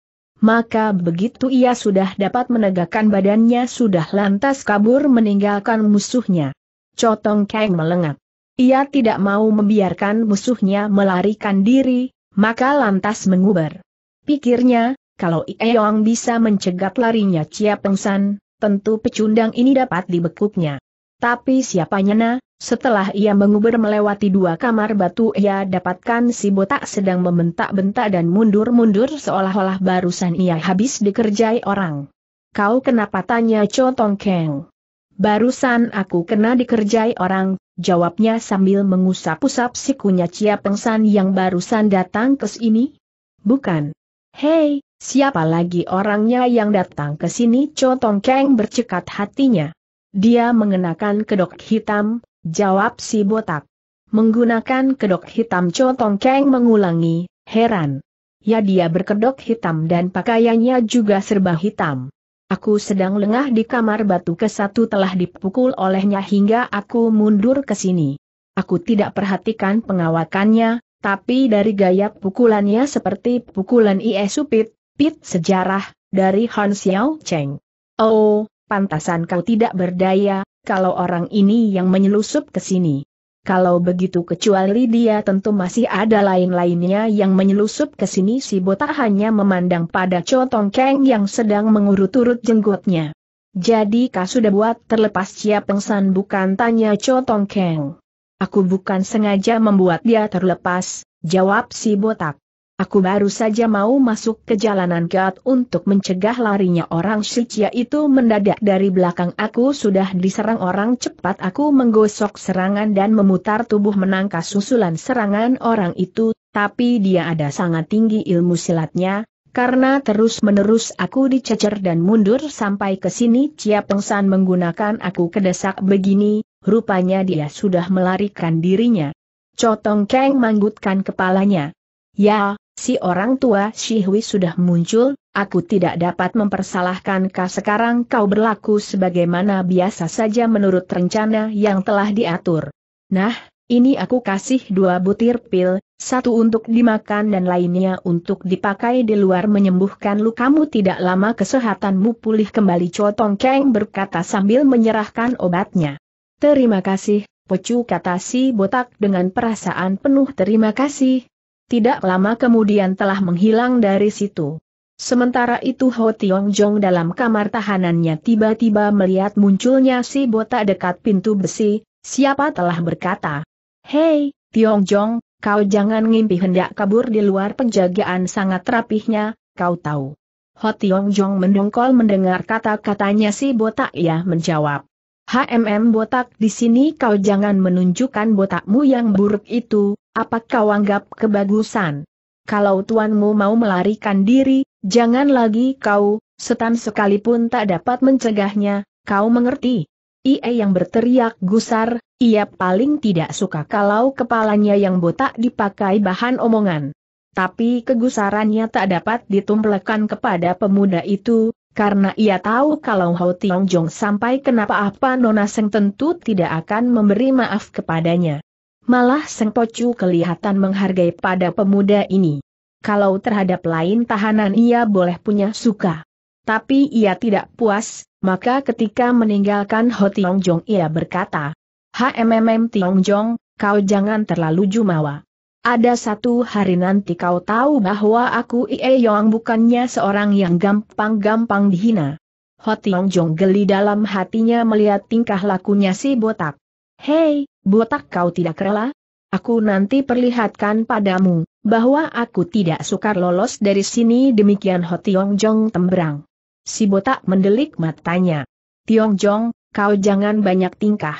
maka begitu ia sudah dapat menegakkan badannya sudah lantas kabur meninggalkan musuhnya. Cotong Kang melengak. Ia tidak mau membiarkan musuhnya melarikan diri, maka lantas menguber. Pikirnya, kalau Ieong bisa mencegat larinya Chia Pengsan, tentu pecundang ini dapat dibekuknya. Tapi siapanya nyana, setelah ia menguber melewati dua kamar batu ia dapatkan si botak sedang membentak-bentak dan mundur-mundur seolah-olah barusan ia habis dikerjai orang. Kau kenapa tanya Tong Keng? Barusan aku kena dikerjai orang, jawabnya sambil mengusap-usap sikunya Cia San yang barusan datang ke sini. Bukan. Hei, siapa lagi orangnya yang datang ke sini? Tong Keng bercekat hatinya. Dia mengenakan kedok hitam, Jawab si botak. Menggunakan kedok hitam Tong Keng mengulangi, heran. Ya dia berkedok hitam dan pakaiannya juga serba hitam. Aku sedang lengah di kamar batu ke satu telah dipukul olehnya hingga aku mundur ke sini. Aku tidak perhatikan pengawakannya, tapi dari gaya pukulannya seperti pukulan Ie Supit, Pit sejarah, dari Han Xiao Cheng. Oh, pantasan kau tidak berdaya, kalau orang ini yang menyelusup ke sini. Kalau begitu kecuali dia tentu masih ada lain-lainnya yang menyelusup ke sini si botak hanya memandang pada Tong Keng yang sedang mengurut-urut jenggotnya. Jadi kau sudah buat terlepas Siap Pengsan bukan tanya Tong Keng. Aku bukan sengaja membuat dia terlepas, jawab si botak. Aku baru saja mau masuk ke jalanan Gat untuk mencegah larinya orang Shichia itu mendadak dari belakang aku sudah diserang orang cepat aku menggosok serangan dan memutar tubuh menangkas susulan serangan orang itu, tapi dia ada sangat tinggi ilmu silatnya, karena terus-menerus aku dicecer dan mundur sampai ke sini Cia Pengsan menggunakan aku kedesak begini, rupanya dia sudah melarikan dirinya. Cotong Keng manggutkan kepalanya. Ya, si orang tua Shihui sudah muncul, aku tidak dapat mempersalahkan kau sekarang kau berlaku sebagaimana biasa saja menurut rencana yang telah diatur. Nah, ini aku kasih dua butir pil, satu untuk dimakan dan lainnya untuk dipakai di luar menyembuhkan Kamu tidak lama kesehatanmu pulih kembali Cotong Keng berkata sambil menyerahkan obatnya. Terima kasih, Pecu kata si botak dengan perasaan penuh terima kasih, tidak lama kemudian telah menghilang dari situ. Sementara itu Ho Tiong Jong dalam kamar tahanannya tiba-tiba melihat munculnya si botak dekat pintu besi, siapa telah berkata, Hei, Tiong Jong, kau jangan ngimpi hendak kabur di luar penjagaan sangat rapihnya, kau tahu. Ho Tiong Jong mendongkol mendengar kata-katanya si botak ya menjawab. HMM botak di sini kau jangan menunjukkan botakmu yang buruk itu, apa kau anggap kebagusan? Kalau tuanmu mau melarikan diri, jangan lagi kau, setan sekalipun tak dapat mencegahnya, kau mengerti? Ie yang berteriak gusar, ia paling tidak suka kalau kepalanya yang botak dipakai bahan omongan. Tapi kegusarannya tak dapat ditumplekan kepada pemuda itu, karena ia tahu kalau Hao Tiong Jong sampai kenapa-apa Nona Seng tentu tidak akan memberi maaf kepadanya. Malah Seng Pocu kelihatan menghargai pada pemuda ini. Kalau terhadap lain tahanan ia boleh punya suka. Tapi ia tidak puas, maka ketika meninggalkan Ho Tiong Jong ia berkata, HMMM Tiong Jong, kau jangan terlalu jumawa. Ada satu hari nanti kau tahu bahwa aku Ie Yong bukannya seorang yang gampang-gampang dihina. Ho Tiong Jong geli dalam hatinya melihat tingkah lakunya si botak. Hei, botak kau tidak rela? Aku nanti perlihatkan padamu, bahwa aku tidak sukar lolos dari sini demikian Ho Tiong Jong temberang. Si botak mendelik matanya. Tiong Jong, kau jangan banyak tingkah.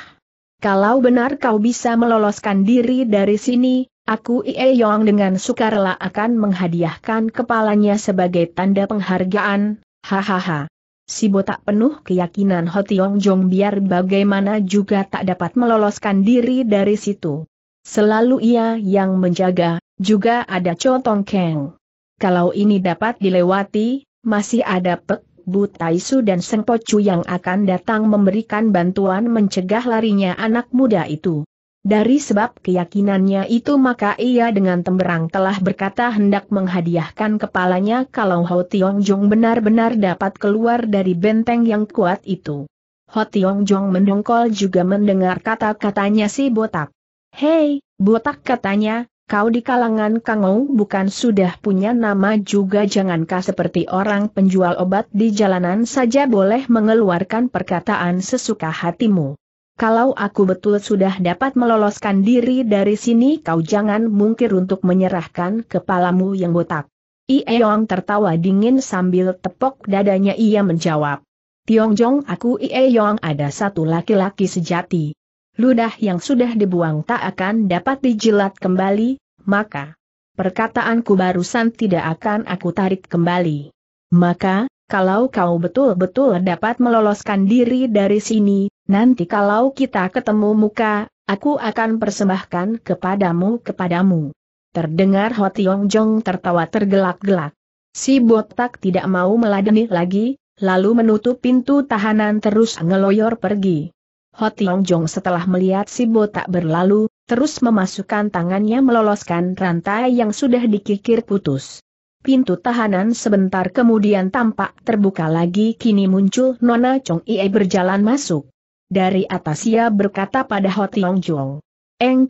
Kalau benar kau bisa meloloskan diri dari sini, aku Ie Yong dengan sukarela akan menghadiahkan kepalanya sebagai tanda penghargaan, hahaha. Si botak penuh keyakinan Ho Tiong Jong biar bagaimana juga tak dapat meloloskan diri dari situ. Selalu ia yang menjaga, juga ada Cho Tong Keng. Kalau ini dapat dilewati, masih ada Pek Bu Su dan Seng Pocu yang akan datang memberikan bantuan mencegah larinya anak muda itu. Dari sebab keyakinannya itu maka ia dengan temberang telah berkata hendak menghadiahkan kepalanya kalau Ho Tiong Jong benar-benar dapat keluar dari benteng yang kuat itu. Ho Tiong Jong mendongkol juga mendengar kata-katanya si botak. Hei, botak katanya, kau di kalangan Kangou bukan sudah punya nama juga jangankah seperti orang penjual obat di jalanan saja boleh mengeluarkan perkataan sesuka hatimu kalau aku betul sudah dapat meloloskan diri dari sini kau jangan mungkir untuk menyerahkan kepalamu yang botak. Ieong tertawa dingin sambil tepok dadanya ia menjawab. Tiong Jong, aku Ieong ada satu laki-laki sejati. Ludah yang sudah dibuang tak akan dapat dijilat kembali, maka perkataanku barusan tidak akan aku tarik kembali. Maka, kalau kau betul-betul dapat meloloskan diri dari sini, Nanti kalau kita ketemu muka, aku akan persembahkan kepadamu kepadamu. Terdengar Hotiong Jong tertawa tergelak-gelak. Si botak tidak mau meladeni lagi, lalu menutup pintu tahanan terus ngeloyor pergi. Hotiong Jong setelah melihat si botak berlalu, terus memasukkan tangannya meloloskan rantai yang sudah dikikir putus. Pintu tahanan sebentar kemudian tampak terbuka lagi kini muncul Nona Chong Ie berjalan masuk dari atas ia berkata pada Ho Tiong Jong. Eng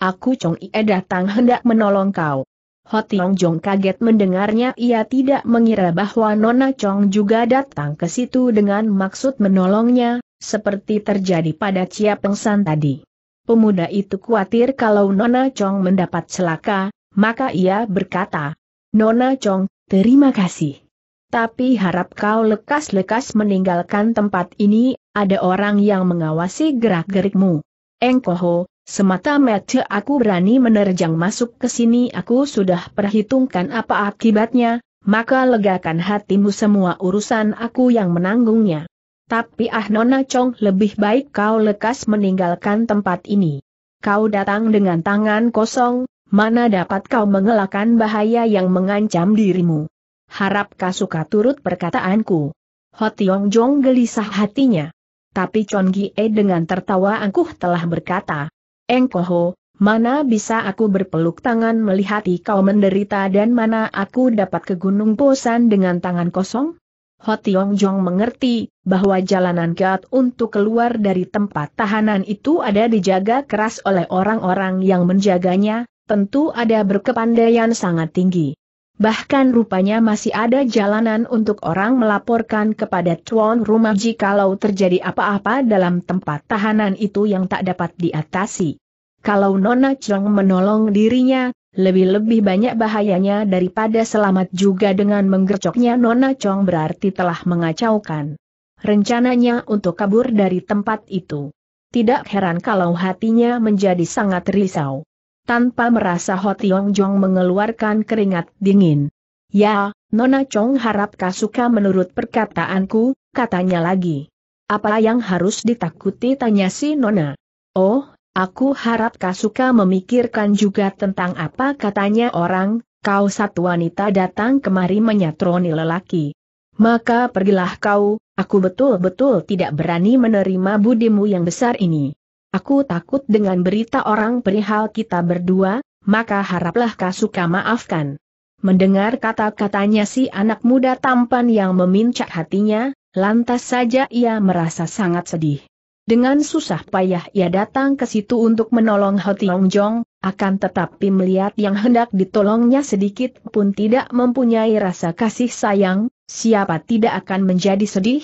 aku Chong Ie datang hendak menolong kau. Ho Tiong Jong kaget mendengarnya ia tidak mengira bahwa Nona Chong juga datang ke situ dengan maksud menolongnya, seperti terjadi pada Cia Pengsan tadi. Pemuda itu khawatir kalau Nona Chong mendapat celaka, maka ia berkata, Nona Chong, terima kasih. Tapi harap kau lekas-lekas meninggalkan tempat ini, ada orang yang mengawasi gerak-gerikmu. Engkoho, semata-mata aku berani menerjang masuk ke sini aku sudah perhitungkan apa akibatnya, maka legakan hatimu semua urusan aku yang menanggungnya. Tapi ah Nona Chong lebih baik kau lekas meninggalkan tempat ini. Kau datang dengan tangan kosong, mana dapat kau mengelakkan bahaya yang mengancam dirimu harap suka turut perkataanku. Hotiong Jong gelisah hatinya. Tapi Chon e dengan tertawa angkuh telah berkata, Engkoho, mana bisa aku berpeluk tangan melihat kau menderita dan mana aku dapat ke Gunung Bosan dengan tangan kosong? Hotiong Jong mengerti bahwa jalanan keat untuk keluar dari tempat tahanan itu ada dijaga keras oleh orang-orang yang menjaganya, tentu ada berkepandaian sangat tinggi. Bahkan rupanya masih ada jalanan untuk orang melaporkan kepada tuan rumah jikalau terjadi apa-apa dalam tempat tahanan itu yang tak dapat diatasi. Kalau Nona Chong menolong dirinya, lebih-lebih banyak bahayanya daripada selamat juga dengan menggercoknya Nona Chong berarti telah mengacaukan rencananya untuk kabur dari tempat itu. Tidak heran kalau hatinya menjadi sangat risau tanpa merasa Ho Tiong Jong mengeluarkan keringat dingin. Ya, Nona Chong harap kau suka menurut perkataanku, katanya lagi. Apa yang harus ditakuti tanya si Nona. Oh, aku harap kau suka memikirkan juga tentang apa katanya orang, kau satu wanita datang kemari menyatroni lelaki. Maka pergilah kau, aku betul-betul tidak berani menerima budimu yang besar ini. Aku takut dengan berita orang perihal kita berdua, maka haraplah Kasuka maafkan. Mendengar kata-katanya si anak muda tampan yang memincak hatinya, lantas saja ia merasa sangat sedih. Dengan susah payah ia datang ke situ untuk menolong Hotiong Jong, akan tetapi melihat yang hendak ditolongnya sedikit pun tidak mempunyai rasa kasih sayang, siapa tidak akan menjadi sedih?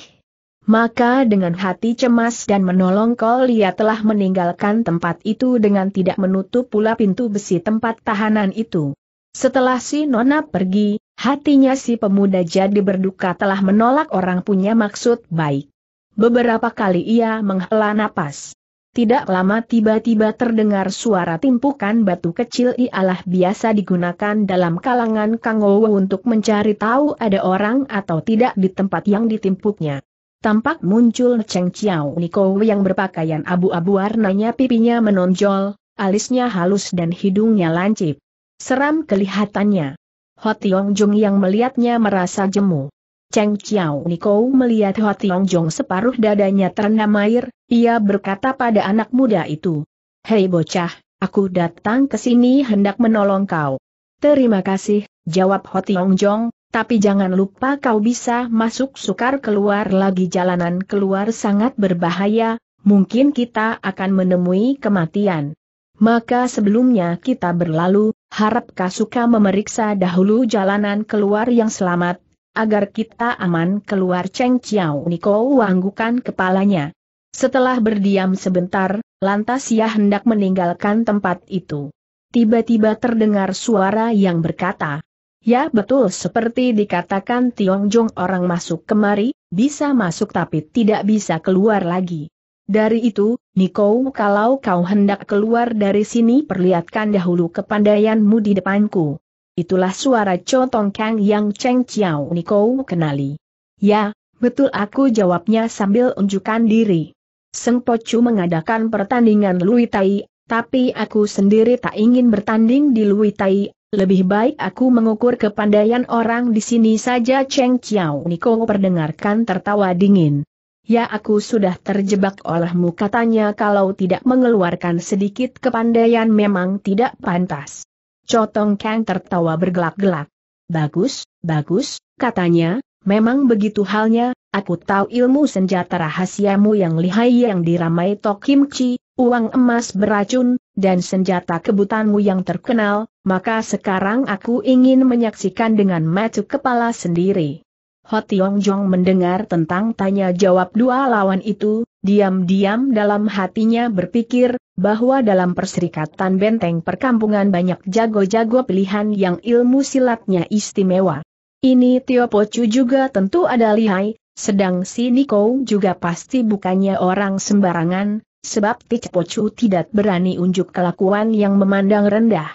Maka dengan hati cemas dan menolong kol ia telah meninggalkan tempat itu dengan tidak menutup pula pintu besi tempat tahanan itu. Setelah si Nona pergi, hatinya si pemuda jadi berduka telah menolak orang punya maksud baik. Beberapa kali ia menghela napas. Tidak lama tiba-tiba terdengar suara timpukan batu kecil ialah biasa digunakan dalam kalangan Kangowo untuk mencari tahu ada orang atau tidak di tempat yang ditimpuknya. Tampak muncul Cheng Chiao Niko yang berpakaian abu-abu warnanya pipinya menonjol, alisnya halus dan hidungnya lancip. Seram kelihatannya. Ho Tiong Jung yang melihatnya merasa jemu. Cheng Chiao Niko melihat Ho Tiong Jung separuh dadanya terendam air, ia berkata pada anak muda itu. Hei bocah, aku datang ke sini hendak menolong kau. Terima kasih, jawab Ho Tiong Jung, tapi jangan lupa kau bisa masuk sukar keluar lagi jalanan keluar sangat berbahaya, mungkin kita akan menemui kematian. Maka sebelumnya kita berlalu, harap Kasuka memeriksa dahulu jalanan keluar yang selamat, agar kita aman keluar Cheng Chiao Niko wanggukan kepalanya. Setelah berdiam sebentar, lantas ia hendak meninggalkan tempat itu. Tiba-tiba terdengar suara yang berkata, Ya betul seperti dikatakan Tiong Jong orang masuk kemari, bisa masuk tapi tidak bisa keluar lagi. Dari itu, Niko kalau kau hendak keluar dari sini perlihatkan dahulu kepandaianmu di depanku. Itulah suara Tong Kang yang Cheng Chiao Niko kenali. Ya, betul aku jawabnya sambil unjukkan diri. Seng Chu mengadakan pertandingan Lui Tai, tapi aku sendiri tak ingin bertanding di Lui Tai lebih baik aku mengukur kepandaian orang di sini saja Cheng Chiao. Niko perdengarkan tertawa dingin. Ya aku sudah terjebak olehmu katanya kalau tidak mengeluarkan sedikit kepandaian memang tidak pantas. Cotong Kang tertawa bergelak-gelak. Bagus, bagus, katanya, memang begitu halnya, aku tahu ilmu senjata rahasiamu yang lihai yang diramai Tokim Chi, uang emas beracun, dan senjata kebutanmu yang terkenal, maka sekarang aku ingin menyaksikan dengan mata kepala sendiri. Ho Tiong Jong mendengar tentang tanya jawab dua lawan itu, diam-diam dalam hatinya berpikir, bahwa dalam perserikatan benteng perkampungan banyak jago-jago pilihan yang ilmu silatnya istimewa. Ini Tio Pocu juga tentu ada lihai, sedang si Niko juga pasti bukannya orang sembarangan, Sebab Pochu tidak berani unjuk kelakuan yang memandang rendah.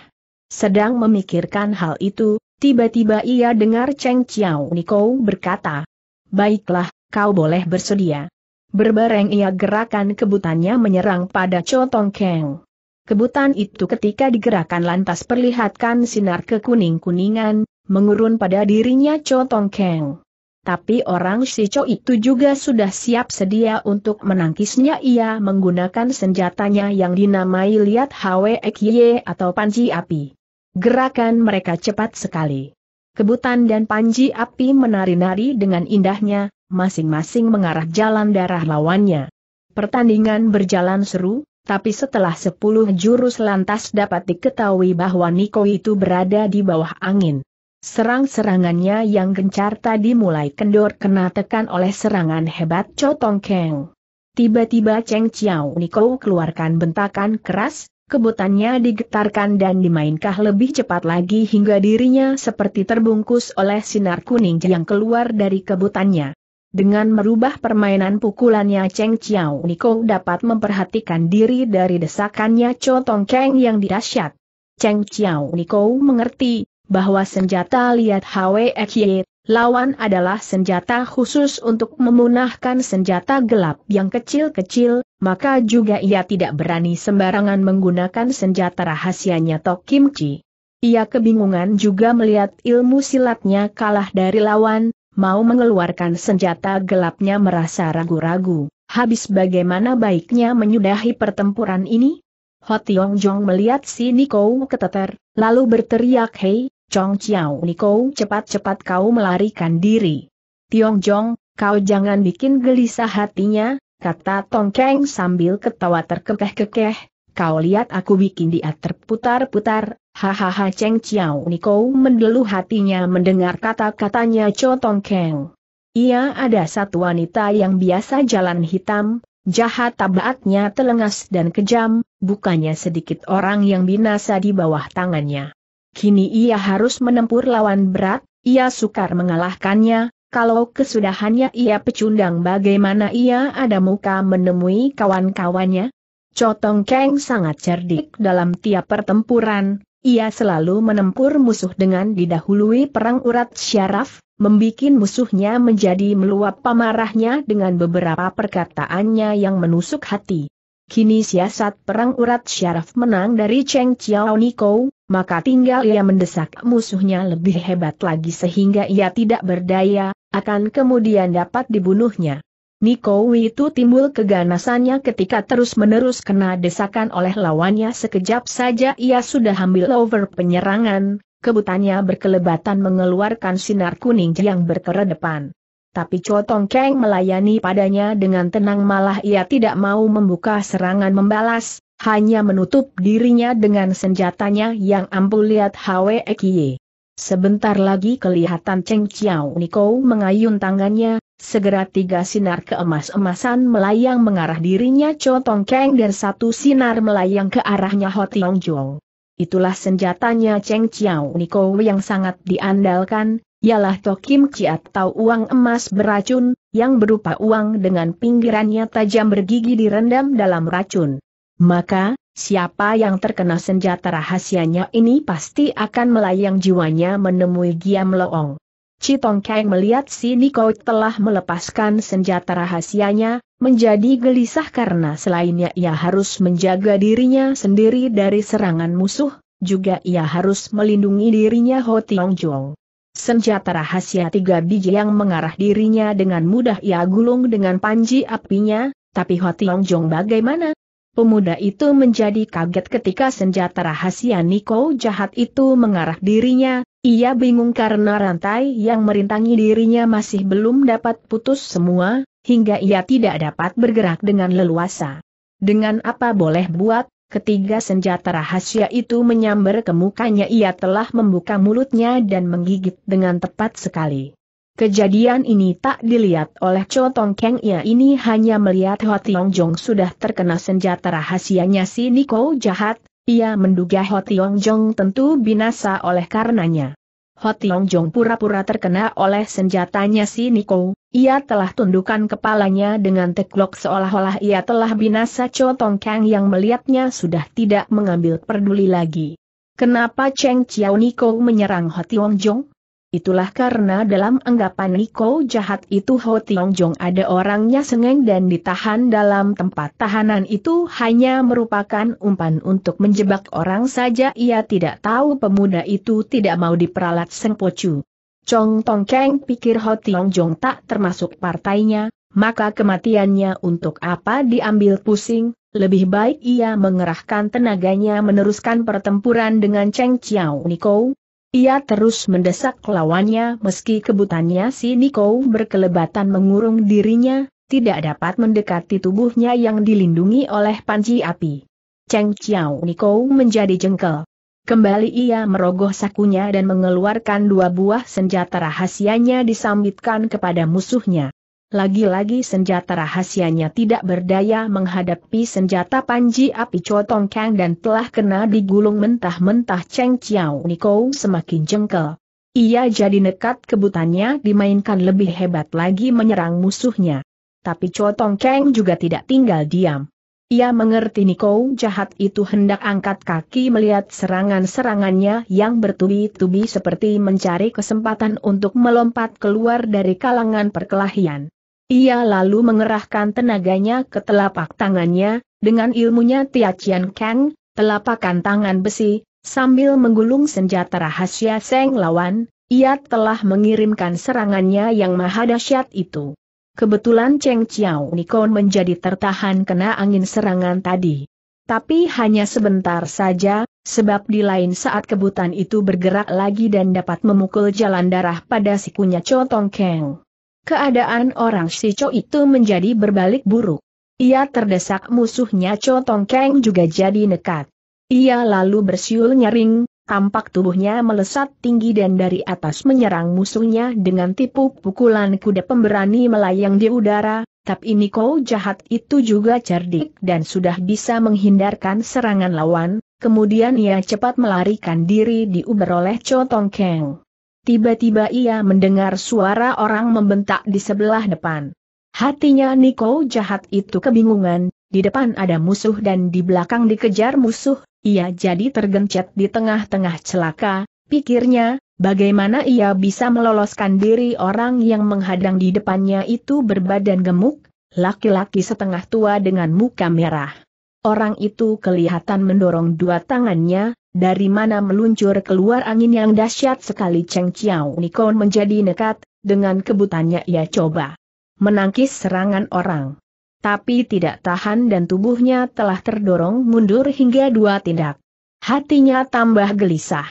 Sedang memikirkan hal itu, tiba-tiba ia dengar Cheng Chiao Niko berkata, Baiklah, kau boleh bersedia. Berbareng ia gerakan kebutannya menyerang pada Cho Tong Keng. Kebutan itu ketika digerakkan lantas perlihatkan sinar kekuning-kuningan, mengurun pada dirinya Cho Tong Keng tapi orang Cho itu juga sudah siap sedia untuk menangkisnya ia menggunakan senjatanya yang dinamai liat HWXY atau Panji api. Gerakan mereka cepat sekali. Kebutan dan panji api menari-nari dengan indahnya, masing-masing mengarah jalan darah lawannya. Pertandingan berjalan seru, tapi setelah sepuluh jurus lantas dapat diketahui bahwa Niko itu berada di bawah angin. Serang-serangannya yang gencar tadi mulai kendor kena tekan oleh serangan hebat Cotong Keng. Tiba-tiba Cheng Chiao Niko keluarkan bentakan keras, kebutannya digetarkan dan dimainkah lebih cepat lagi hingga dirinya seperti terbungkus oleh sinar kuning yang keluar dari kebutannya. Dengan merubah permainan pukulannya Cheng Chiao Niko dapat memperhatikan diri dari desakannya Cotong Keng yang dirasyat. Cheng Chiao Niko mengerti, bahwa senjata lihat HWXY, lawan adalah senjata khusus untuk memunahkan senjata gelap yang kecil-kecil, maka juga ia tidak berani sembarangan menggunakan senjata rahasianya Tok Kim Chi. Ia kebingungan juga melihat ilmu silatnya kalah dari lawan, mau mengeluarkan senjata gelapnya merasa ragu-ragu. Habis bagaimana baiknya menyudahi pertempuran ini? Hot Yongjong Jong melihat si Niko keteter, lalu berteriak hei, Chong Chiao Niko cepat-cepat kau melarikan diri. Tiong Jong, kau jangan bikin gelisah hatinya, kata Tong Keng sambil ketawa terkekeh-kekeh, kau lihat aku bikin dia terputar-putar, hahaha Cheng Chiao Niko mendelu hatinya mendengar kata-katanya Cho Tong Keng. Ia ada satu wanita yang biasa jalan hitam, jahat tabaatnya telengas dan kejam, bukannya sedikit orang yang binasa di bawah tangannya. Kini ia harus menempur lawan berat, ia sukar mengalahkannya, kalau kesudahannya ia pecundang bagaimana ia ada muka menemui kawan-kawannya? Cotong Keng sangat cerdik dalam tiap pertempuran, ia selalu menempur musuh dengan didahului perang urat syaraf, membuat musuhnya menjadi meluap pamarahnya dengan beberapa perkataannya yang menusuk hati. Kini siasat perang urat syaraf menang dari Cheng Chiao Niko, maka tinggal ia mendesak musuhnya lebih hebat lagi sehingga ia tidak berdaya, akan kemudian dapat dibunuhnya. Niko itu timbul keganasannya ketika terus-menerus kena desakan oleh lawannya sekejap saja ia sudah ambil over penyerangan, kebutannya berkelebatan mengeluarkan sinar kuning yang berkeredepan. Tapi Cotong Keng melayani padanya dengan tenang malah ia tidak mau membuka serangan membalas, hanya menutup dirinya dengan senjatanya yang ampuh lihat Hwe Kie. Sebentar lagi kelihatan Cheng Chiao Niko mengayun tangannya, segera tiga sinar keemas-emasan melayang mengarah dirinya Cho Tong Keng dan satu sinar melayang ke arahnya Ho Tiong Jong. Itulah senjatanya Cheng Chiao Niko yang sangat diandalkan, ialah Tokim Chiat atau uang emas beracun, yang berupa uang dengan pinggirannya tajam bergigi direndam dalam racun. Maka, siapa yang terkena senjata rahasianya ini pasti akan melayang jiwanya menemui Giam Loong. Citong Kang melihat si Niko telah melepaskan senjata rahasianya, menjadi gelisah karena selainnya ia harus menjaga dirinya sendiri dari serangan musuh, juga ia harus melindungi dirinya Ho Tiong Jong. Senjata rahasia tiga biji yang mengarah dirinya dengan mudah ia gulung dengan panji apinya, tapi Ho Tiong Jong bagaimana? Pemuda itu menjadi kaget ketika senjata rahasia Niko jahat itu mengarah dirinya, ia bingung karena rantai yang merintangi dirinya masih belum dapat putus semua, hingga ia tidak dapat bergerak dengan leluasa. Dengan apa boleh buat, Ketiga senjata rahasia itu menyambar ke mukanya ia telah membuka mulutnya dan menggigit dengan tepat sekali. Kejadian ini tak dilihat oleh Cho Tong Keng ia ini hanya melihat Ho Tiong Jong sudah terkena senjata rahasianya si Niko jahat, ia menduga Ho Tiong Jong tentu binasa oleh karenanya. Ho Tiong Jong pura-pura terkena oleh senjatanya si Niko, ia telah tundukkan kepalanya dengan teklok seolah-olah ia telah binasa Cho Tong Keng yang melihatnya sudah tidak mengambil peduli lagi. Kenapa Cheng Chiao Niko menyerang Ho Tiong Jong? Itulah karena dalam anggapan Niko jahat itu Ho Tiong Jong ada orangnya sengeng dan ditahan dalam tempat tahanan itu hanya merupakan umpan untuk menjebak orang saja ia tidak tahu pemuda itu tidak mau diperalat Sengpocu. Chong Tong Keng pikir Ho Tiong Jong tak termasuk partainya, maka kematiannya untuk apa diambil pusing, lebih baik ia mengerahkan tenaganya meneruskan pertempuran dengan Cheng Chiao Niko, ia terus mendesak lawannya meski kebutannya si Niko berkelebatan mengurung dirinya, tidak dapat mendekati tubuhnya yang dilindungi oleh panci api. Cheng Chiao Niko menjadi jengkel. Kembali ia merogoh sakunya dan mengeluarkan dua buah senjata rahasianya disambitkan kepada musuhnya. Lagi-lagi senjata rahasianya tidak berdaya menghadapi senjata panji api cotong kang dan telah kena digulung mentah-mentah Cheng Chiao Niko semakin jengkel. Ia jadi nekat kebutannya dimainkan lebih hebat lagi menyerang musuhnya. Tapi Cotong Kang juga tidak tinggal diam. Ia mengerti Niko jahat itu hendak angkat kaki melihat serangan-serangannya yang bertubi-tubi seperti mencari kesempatan untuk melompat keluar dari kalangan perkelahian. Ia lalu mengerahkan tenaganya ke telapak tangannya, dengan ilmunya Tia Chian Kang, telapakan tangan besi, sambil menggulung senjata rahasia Seng Lawan, ia telah mengirimkan serangannya yang maha dahsyat itu. Kebetulan Cheng Chiao Nikon menjadi tertahan kena angin serangan tadi. Tapi hanya sebentar saja, sebab di lain saat kebutan itu bergerak lagi dan dapat memukul jalan darah pada sikunya Chotong Kang. Keadaan orang si Cho itu menjadi berbalik buruk. Ia terdesak musuhnya Cho Keng juga jadi nekat. Ia lalu bersiul nyaring, tampak tubuhnya melesat tinggi dan dari atas menyerang musuhnya dengan tipu pukulan kuda pemberani melayang di udara, tapi Niko jahat itu juga cerdik dan sudah bisa menghindarkan serangan lawan, Kemudian ia cepat melarikan diri diuber oleh Cho Tong Keng. Tiba-tiba ia mendengar suara orang membentak di sebelah depan. Hatinya Niko jahat itu kebingungan, di depan ada musuh dan di belakang dikejar musuh, ia jadi tergencet di tengah-tengah celaka, pikirnya, bagaimana ia bisa meloloskan diri orang yang menghadang di depannya itu berbadan gemuk, laki-laki setengah tua dengan muka merah. Orang itu kelihatan mendorong dua tangannya, dari mana meluncur keluar angin yang dahsyat sekali Cheng Chiao Nikon menjadi nekat, dengan kebutannya ia coba menangkis serangan orang. Tapi tidak tahan dan tubuhnya telah terdorong mundur hingga dua tindak. Hatinya tambah gelisah.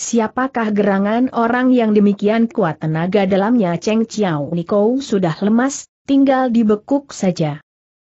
Siapakah gerangan orang yang demikian kuat tenaga dalamnya Cheng Chiao Niko sudah lemas, tinggal dibekuk saja.